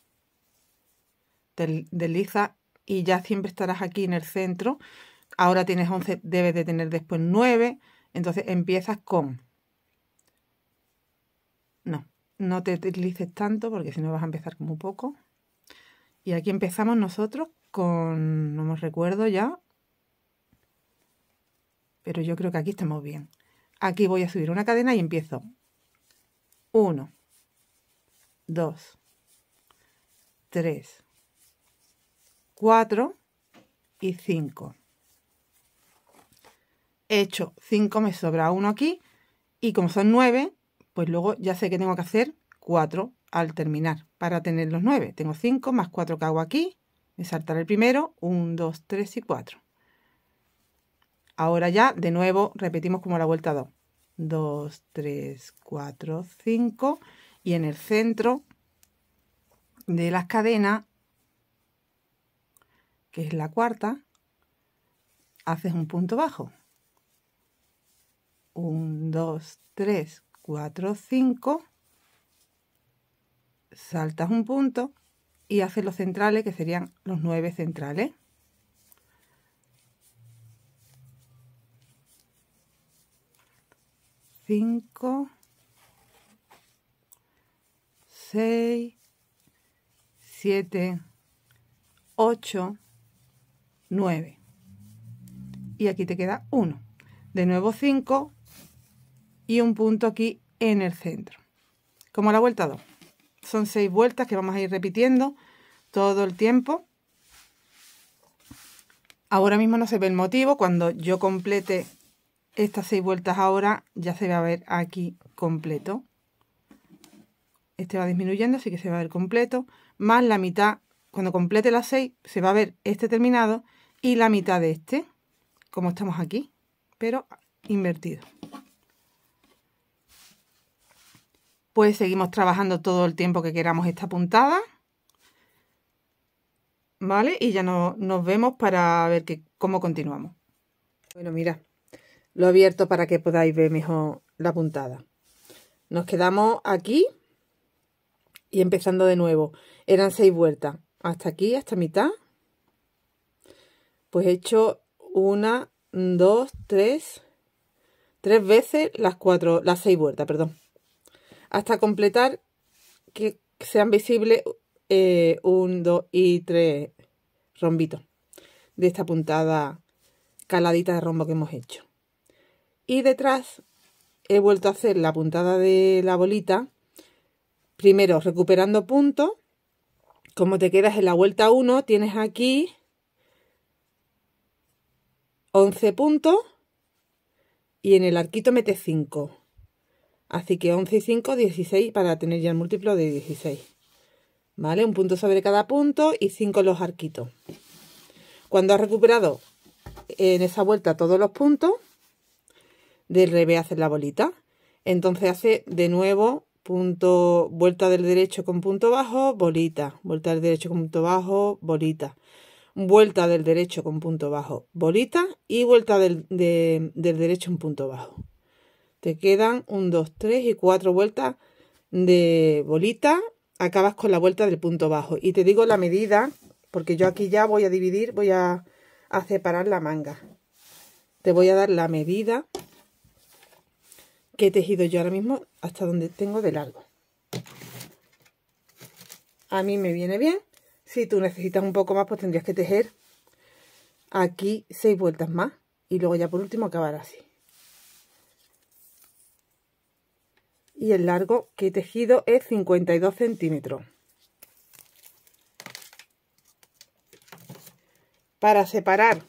Desliza y ya siempre estarás aquí en el centro. Ahora tienes 11, debes de tener después 9. Entonces empiezas con... No, no te deslices tanto porque si no vas a empezar como poco. Y aquí empezamos nosotros con, no me recuerdo ya, pero yo creo que aquí estamos bien. Aquí voy a subir una cadena y empiezo. 1, 2, 3, 4 y 5. He hecho 5, me sobra 1 aquí y como son 9, pues luego ya sé que tengo que hacer 4 al terminar para tener los 9. Tengo 5 más 4 que hago aquí, me saltaré el primero, 1, 2, 3 y 4. Ahora ya de nuevo repetimos como la vuelta 2. 2, 3, 4, 5 y en el centro de las cadenas, que es la cuarta, haces un punto bajo. 1, 2, 3, 4, 5, saltas un punto y haces los centrales, que serían los 9 centrales. Cinco, 6, 7, 8, 9. Y aquí te queda 1. De nuevo 5 y un punto aquí en el centro. Como la vuelta 2. Son 6 vueltas que vamos a ir repitiendo todo el tiempo. Ahora mismo no se ve el motivo. Cuando yo complete estas 6 vueltas ahora, ya se va a ver aquí completo este va disminuyendo, así que se va a ver completo, más la mitad, cuando complete las 6, se va a ver este terminado y la mitad de este, como estamos aquí, pero invertido. Pues seguimos trabajando todo el tiempo que queramos esta puntada. ¿Vale? Y ya no, nos vemos para ver cómo continuamos. Bueno, mira, lo he abierto para que podáis ver mejor la puntada. Nos quedamos aquí y empezando de nuevo. Eran seis vueltas. Hasta aquí, hasta mitad. Pues he hecho una, dos, tres, tres veces las cuatro, las seis vueltas, perdón. Hasta completar que sean visibles eh, un, dos y tres rombitos de esta puntada caladita de rombo que hemos hecho. Y detrás he vuelto a hacer la puntada de la bolita primero recuperando puntos. Como te quedas en la vuelta 1, tienes aquí 11 puntos y en el arquito metes 5. Así que 11 y 5, 16 para tener ya el múltiplo de 16. ¿Vale? Un punto sobre cada punto y 5 los arquitos. Cuando has recuperado en esa vuelta todos los puntos, del revés haces la bolita. Entonces hace de nuevo punto, vuelta del derecho con punto bajo, bolita, vuelta del derecho con punto bajo, bolita, vuelta del derecho con punto bajo, bolita y vuelta del, del derecho un punto bajo. Te quedan un, dos, tres y cuatro vueltas de bolita, acabas con la vuelta del punto bajo. Y te digo la medida, porque yo aquí ya voy a dividir, voy a separar la manga. Te voy a dar la medida que he tejido yo ahora mismo hasta donde tengo de largo. A mí me viene bien. Si tú necesitas un poco más, pues tendrías que tejer aquí seis vueltas más y luego ya por último acabar así. Y el largo que he tejido es 52 centímetros. Para separar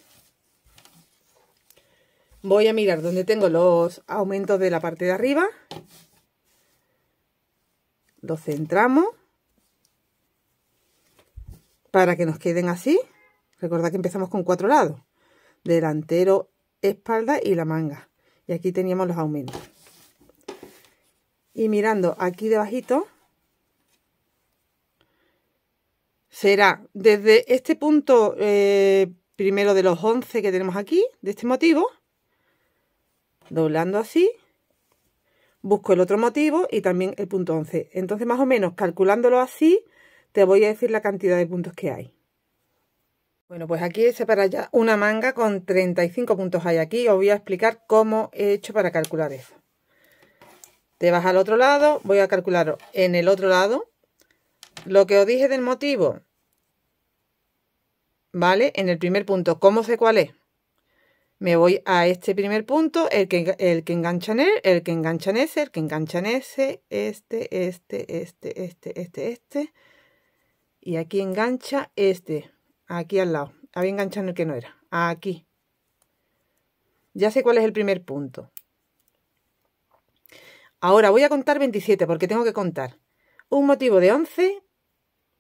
voy a mirar dónde tengo los aumentos de la parte de arriba. Lo centramos para que nos queden así. Recordad que empezamos con cuatro lados. Delantero, espalda y la manga. Y aquí teníamos los aumentos. Y mirando aquí debajito, será desde este punto eh, primero de los 11 que tenemos aquí, de este motivo, doblando así, busco el otro motivo y también el punto 11. Entonces, más o menos, calculándolo así, te voy a decir la cantidad de puntos que hay. Bueno, pues aquí he para ya una manga con 35 puntos hay aquí. Os voy a explicar cómo he hecho para calcular eso. Te vas al otro lado, voy a calcular en el otro lado. Lo que os dije del motivo, ¿vale? En el primer punto, ¿cómo sé cuál es? me voy a este primer punto, el que, el que engancha en él, el que engancha en ese, el que engancha en ese, este, este, este, este, este, este. Y aquí engancha este, aquí al lado. Había enganchado en el que no era, aquí. Ya sé cuál es el primer punto. Ahora voy a contar 27 porque tengo que contar. Un motivo de 11,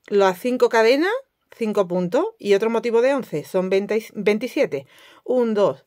las 5 cadenas, 5 puntos, y otro motivo de 11, son 27. 1, 2,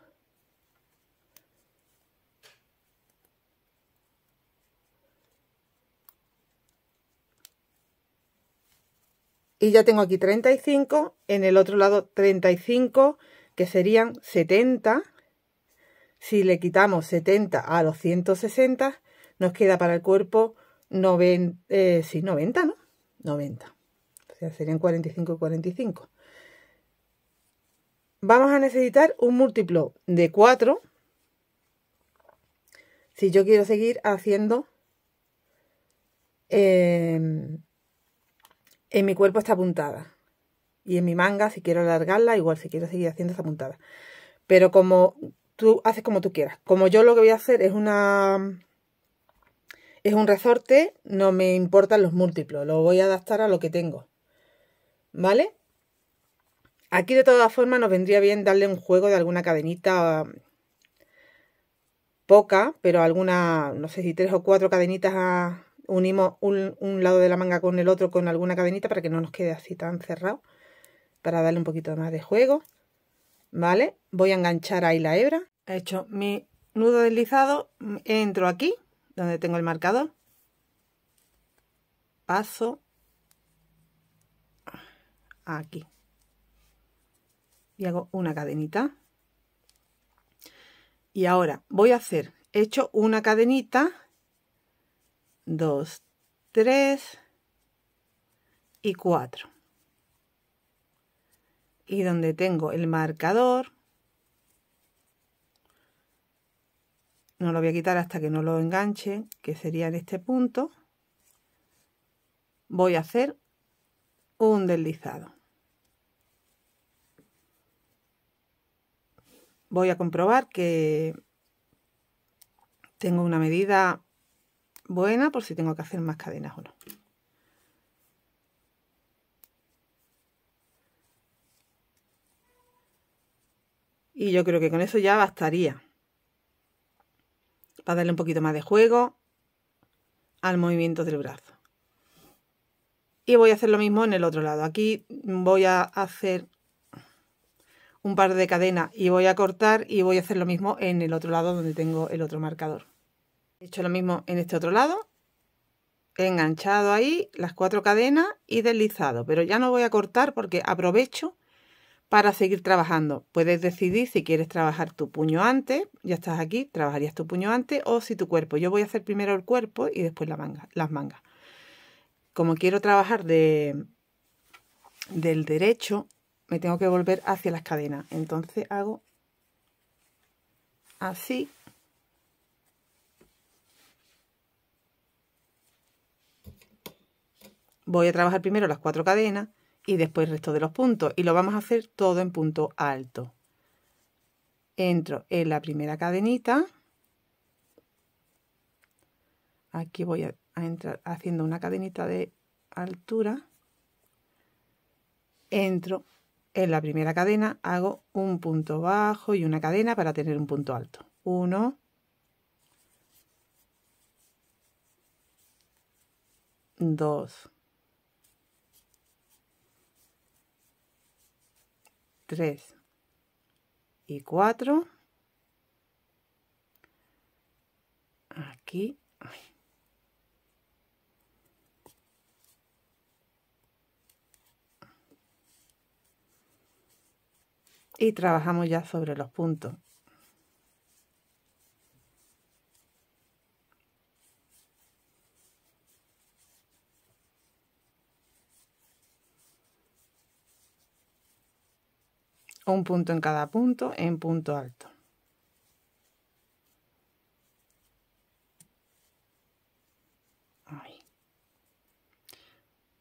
y ya tengo aquí 35, en el otro lado 35, que serían 70. Si le quitamos 70 a los 160, nos queda para el cuerpo 90 90, eh, ¿no? 90. O sea, serían 45 y 45. Vamos a necesitar un múltiplo de 4 si yo quiero seguir haciendo eh, en mi cuerpo está apuntada. Y en mi manga, si quiero alargarla, igual si quiero seguir haciendo esa apuntada. Pero como tú haces como tú quieras. Como yo lo que voy a hacer es una es un resorte, no me importan los múltiplos, lo voy a adaptar a lo que tengo. ¿Vale? Aquí de todas formas nos vendría bien darle un juego de alguna cadenita poca, pero alguna, no sé si tres o cuatro cadenitas a, unimos un, lado de la manga con el otro con alguna cadenita para que no nos quede así tan cerrado, para darle un poquito más de juego, ¿vale? Voy a enganchar ahí la hebra, he hecho mi nudo deslizado, entro aquí, donde tengo el marcador, paso aquí y hago una cadenita y ahora voy a hacer, he hecho una cadenita 2, 3 y 4. Y donde tengo el marcador, no lo voy a quitar hasta que no lo enganche, que sería en este punto, voy a hacer un deslizado. Voy a comprobar que tengo una medida buena por si tengo que hacer más cadenas o no. Y yo creo que con eso ya bastaría. Para darle un poquito más de juego al movimiento del brazo. Y voy a hacer lo mismo en el otro lado. Aquí voy a hacer un par de cadenas y voy a cortar y voy a hacer lo mismo en el otro lado donde tengo el otro marcador. He hecho lo mismo en este otro lado. He enganchado ahí las cuatro cadenas y deslizado. Pero ya no voy a cortar porque aprovecho para seguir trabajando. Puedes decidir si quieres trabajar tu puño antes, ya estás aquí, trabajarías tu puño antes o si tu cuerpo. Yo voy a hacer primero el cuerpo y después la manga, las mangas. Como quiero trabajar de, del derecho, me tengo que volver hacia las cadenas. Entonces hago así Voy a trabajar primero las cuatro cadenas y después el resto de los puntos y lo vamos a hacer todo en punto alto. Entro en la primera cadenita. Aquí voy a, a entrar haciendo una cadenita de altura. Entro en la primera cadena, hago un punto bajo y una cadena para tener un punto alto. Uno, dos. 3 y 4 aquí y trabajamos ya sobre los puntos un punto en cada punto en punto alto.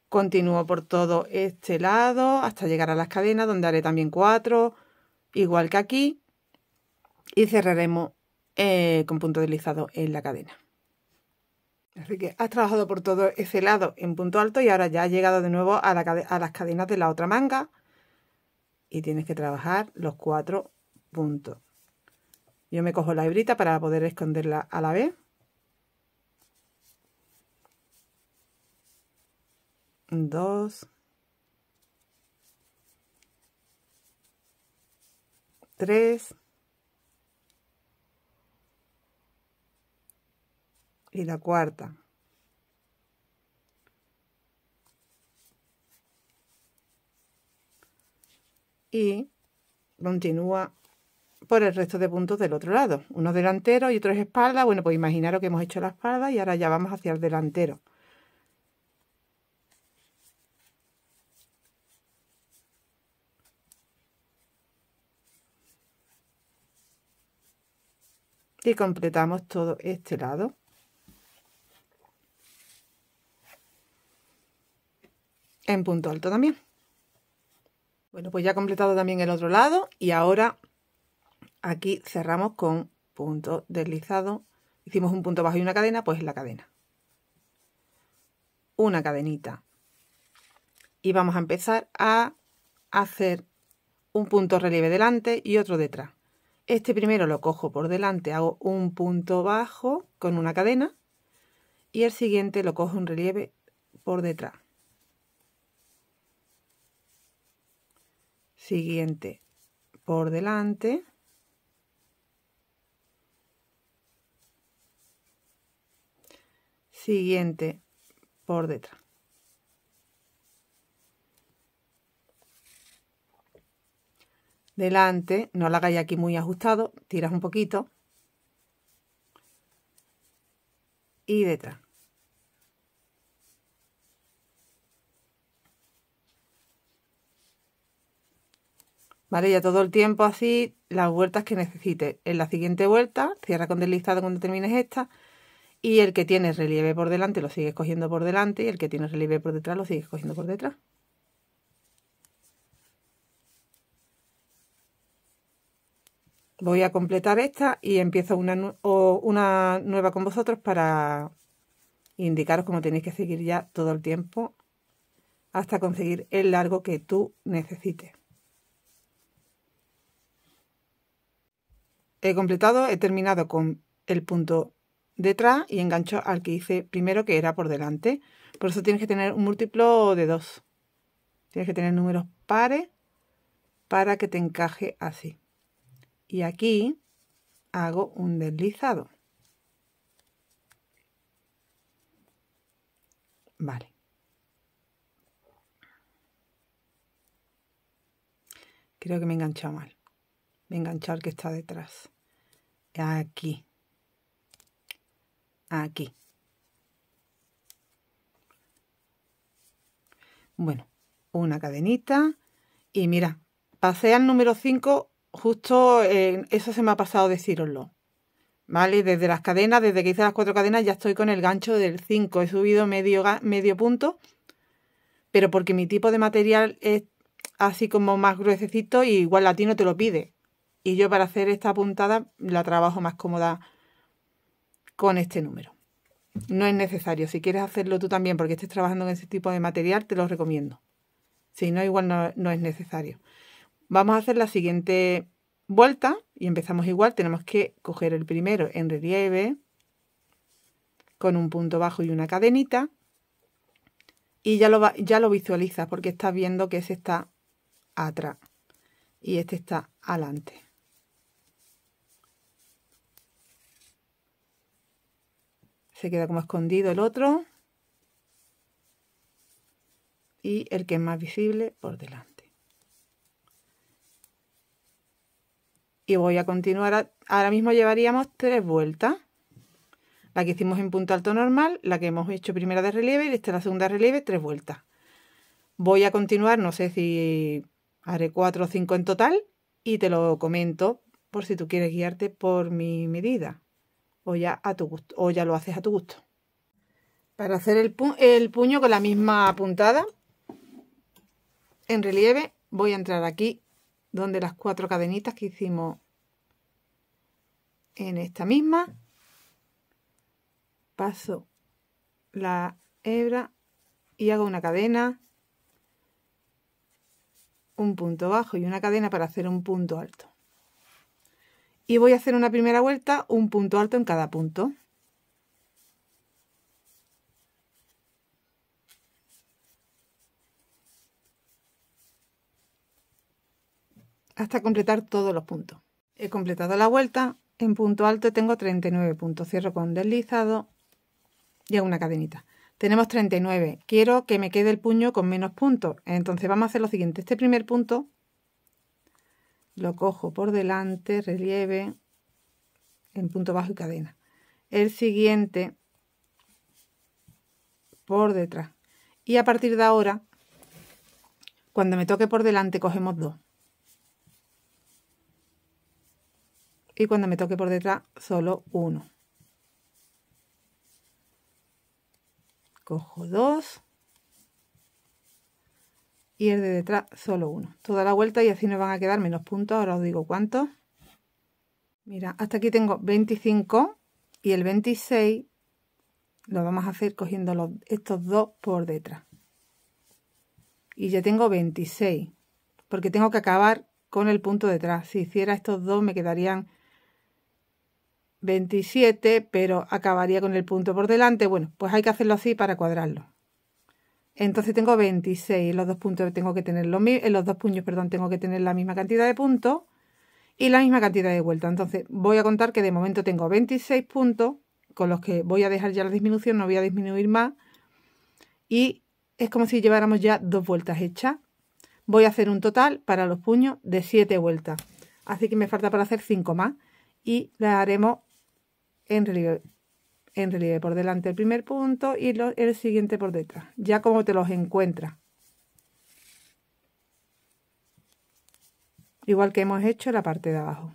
Continúo por todo este lado hasta llegar a las cadenas donde haré también cuatro, igual que aquí, y cerraremos eh, con punto deslizado en la cadena. Así que has trabajado por todo ese lado en punto alto y ahora ya ha llegado de nuevo a, a las cadenas de la otra manga y tienes que trabajar los cuatro puntos. Yo me cojo la hebrita para poder esconderla a la vez. Dos. Tres. Y la cuarta. y continúa por el resto de puntos del otro lado. Uno delantero y otro es espalda. Bueno, pues imaginaros que hemos hecho la espalda y ahora ya vamos hacia el delantero. Y completamos todo este lado. En punto alto también. Bueno, pues ya he completado también el otro lado y ahora aquí cerramos con punto deslizado. Hicimos un punto bajo y una cadena, pues la cadena. Una cadenita. Y vamos a empezar a hacer un punto relieve delante y otro detrás. Este primero lo cojo por delante, hago un punto bajo con una cadena y el siguiente lo cojo un relieve por detrás. siguiente por delante siguiente por detrás delante no la hagáis aquí muy ajustado tiras un poquito y detrás ¿vale? Ya todo el tiempo así, las vueltas que necesites. En la siguiente vuelta, cierra con deslizado cuando termines esta, y el que tiene relieve por delante lo sigues cogiendo por delante, y el que tiene relieve por detrás lo sigues cogiendo por detrás. Voy a completar esta y empiezo una, una nueva con vosotros para indicaros cómo tenéis que seguir ya todo el tiempo hasta conseguir el largo que tú necesites. He completado, he terminado con el punto detrás y engancho al que hice primero que era por delante. Por eso tienes que tener un múltiplo de dos. Tienes que tener números pares para que te encaje así. Y aquí hago un deslizado. Vale. Creo que me he enganchado mal. Me enganchar que está detrás. Aquí. Aquí. Bueno, una cadenita. Y mira, pasé al número 5 justo, en, eso se me ha pasado deciroslo. ¿Vale? Desde las cadenas, desde que hice las cuatro cadenas, ya estoy con el gancho del 5. He subido medio, medio punto, pero porque mi tipo de material es así como más gruesecito y igual no te lo pide. Y yo para hacer esta puntada la trabajo más cómoda con este número. No es necesario. Si quieres hacerlo tú también porque estés trabajando en ese tipo de material, te lo recomiendo. Si no, igual no, es necesario. Vamos a hacer la siguiente vuelta y empezamos igual. Tenemos que coger el primero en relieve con un punto bajo y una cadenita. Y ya lo, ya lo visualizas porque estás viendo que ese está atrás y este está adelante. se queda como escondido el otro y el que es más visible por delante y voy a continuar ahora mismo llevaríamos tres vueltas la que hicimos en punto alto normal la que hemos hecho primera de relieve y esta es la segunda de relieve tres vueltas voy a continuar no sé si haré cuatro o cinco en total y te lo comento por si tú quieres guiarte por mi medida o ya a tu gusto, o ya lo haces a tu gusto. Para hacer el, el puño con la misma puntada en relieve voy a entrar aquí donde las cuatro cadenitas que hicimos en esta misma paso la hebra y hago una cadena un punto bajo y una cadena para hacer un punto alto y voy a hacer una primera vuelta, un punto alto en cada punto. hasta completar todos los puntos. He completado la vuelta, en punto alto tengo 39 puntos, cierro con deslizado y hago una cadenita. Tenemos 39, quiero que me quede el puño con menos puntos, entonces vamos a hacer lo siguiente, este primer punto lo cojo por delante, relieve en punto bajo y cadena. El siguiente por detrás. Y a partir de ahora, cuando me toque por delante, cogemos dos. Y cuando me toque por detrás, solo uno. Cojo dos y el de detrás solo uno. Toda la vuelta y así nos van a quedar menos puntos. Ahora os digo cuántos. Mira, hasta aquí tengo 25 y el 26 lo vamos a hacer cogiendo los, estos dos por detrás. Y ya tengo 26 porque tengo que acabar con el punto detrás. Si hiciera estos dos me quedarían 27, pero acabaría con el punto por delante. Bueno, pues hay que hacerlo así para cuadrarlo. Entonces tengo 26, los dos puntos tengo que tener los, eh, los dos puños, perdón, tengo que tener la misma cantidad de puntos y la misma cantidad de vueltas. Entonces voy a contar que de momento tengo 26 puntos con los que voy a dejar ya la disminución, no voy a disminuir más. Y es como si lleváramos ya dos vueltas hechas. Voy a hacer un total para los puños de 7 vueltas. Así que me falta para hacer 5 más y las haremos en relieve en relieve por delante el primer punto y el siguiente por detrás, ya como te los encuentras. Igual que hemos hecho la parte de abajo.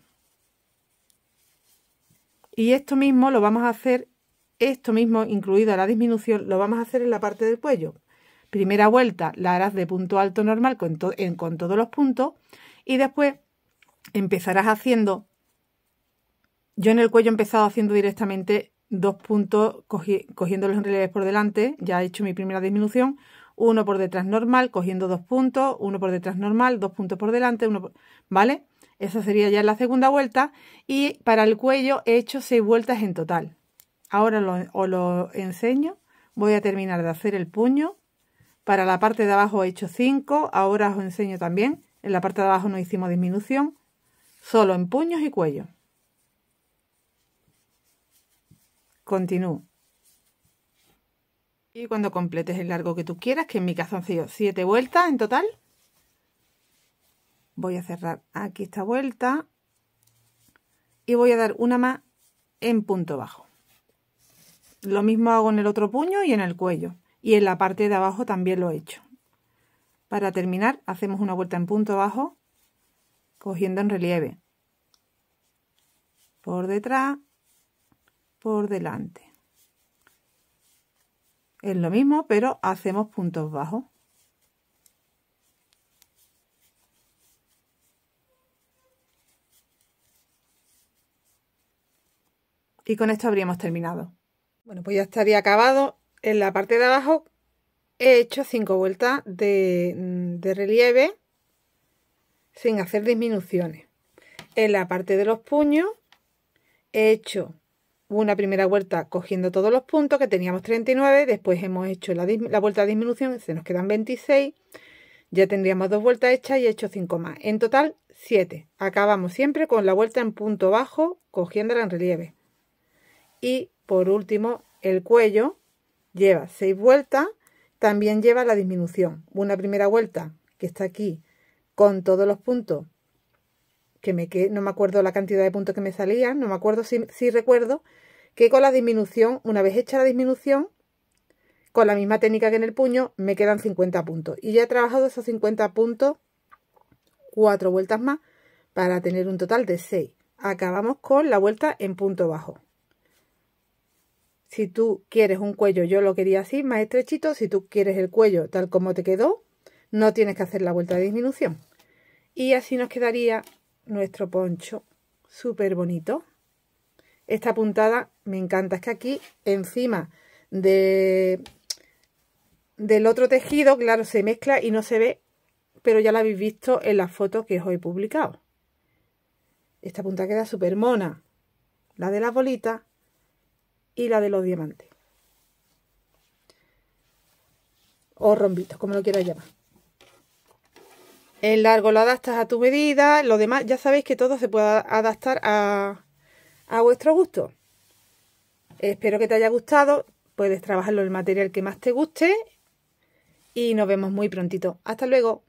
Y esto mismo lo vamos a hacer, esto mismo incluida la disminución, lo vamos a hacer en la parte del cuello. Primera vuelta la harás de punto alto normal con, con todos los puntos y después empezarás haciendo, yo en el cuello he empezado haciendo directamente dos puntos cogiendo los relieves por delante, ya he hecho mi primera disminución, uno por detrás normal, cogiendo dos puntos, uno por detrás normal, dos puntos por delante, uno ¿vale? Esa sería ya la segunda vuelta y para el cuello he hecho seis vueltas en total. Ahora lo, os lo enseño, voy a terminar de hacer el puño, para la parte de abajo he hecho cinco, ahora os enseño también, en la parte de abajo no hicimos disminución, solo en puños y cuello. Continúo. Y cuando completes el largo que tú quieras, que en mi caso han sido 7 vueltas en total, voy a cerrar aquí esta vuelta y voy a dar una más en punto bajo. Lo mismo hago en el otro puño y en el cuello. Y en la parte de abajo también lo he hecho. Para terminar, hacemos una vuelta en punto bajo, cogiendo en relieve. Por detrás por delante. Es lo mismo, pero hacemos puntos bajos. Y con esto habríamos terminado. Bueno, pues ya estaría acabado. En la parte de abajo he hecho cinco vueltas de, de, relieve sin hacer disminuciones. En la parte de los puños he hecho una primera vuelta cogiendo todos los puntos, que teníamos 39, después hemos hecho la, vuelta de disminución, se nos quedan 26, ya tendríamos dos vueltas hechas y he hecho 5 más. En total, 7. Acabamos siempre con la vuelta en punto bajo, cogiéndola en relieve. Y por último, el cuello lleva 6 vueltas, también lleva la disminución. Una primera vuelta que está aquí con todos los puntos que no me acuerdo la cantidad de puntos que me salían, no me acuerdo si, si recuerdo que con la disminución, una vez hecha la disminución, con la misma técnica que en el puño, me quedan 50 puntos. Y ya he trabajado esos 50 puntos cuatro vueltas más para tener un total de 6. Acabamos con la vuelta en punto bajo. Si tú quieres un cuello, yo lo quería así, más estrechito. Si tú quieres el cuello tal como te quedó, no tienes que hacer la vuelta de disminución. Y así nos quedaría nuestro poncho. Súper bonito. Esta puntada me encanta. Es que aquí encima de, del otro tejido, claro, se mezcla y no se ve, pero ya la habéis visto en las fotos que os he publicado. Esta punta queda súper mona. La de las bolitas y la de los diamantes. O rombitos, como lo quieras llamar. El largo lo adaptas a tu medida. Lo demás, ya sabéis que todo se puede adaptar a, a vuestro gusto. Espero que te haya gustado. Puedes trabajarlo el material que más te guste. Y nos vemos muy prontito. Hasta luego.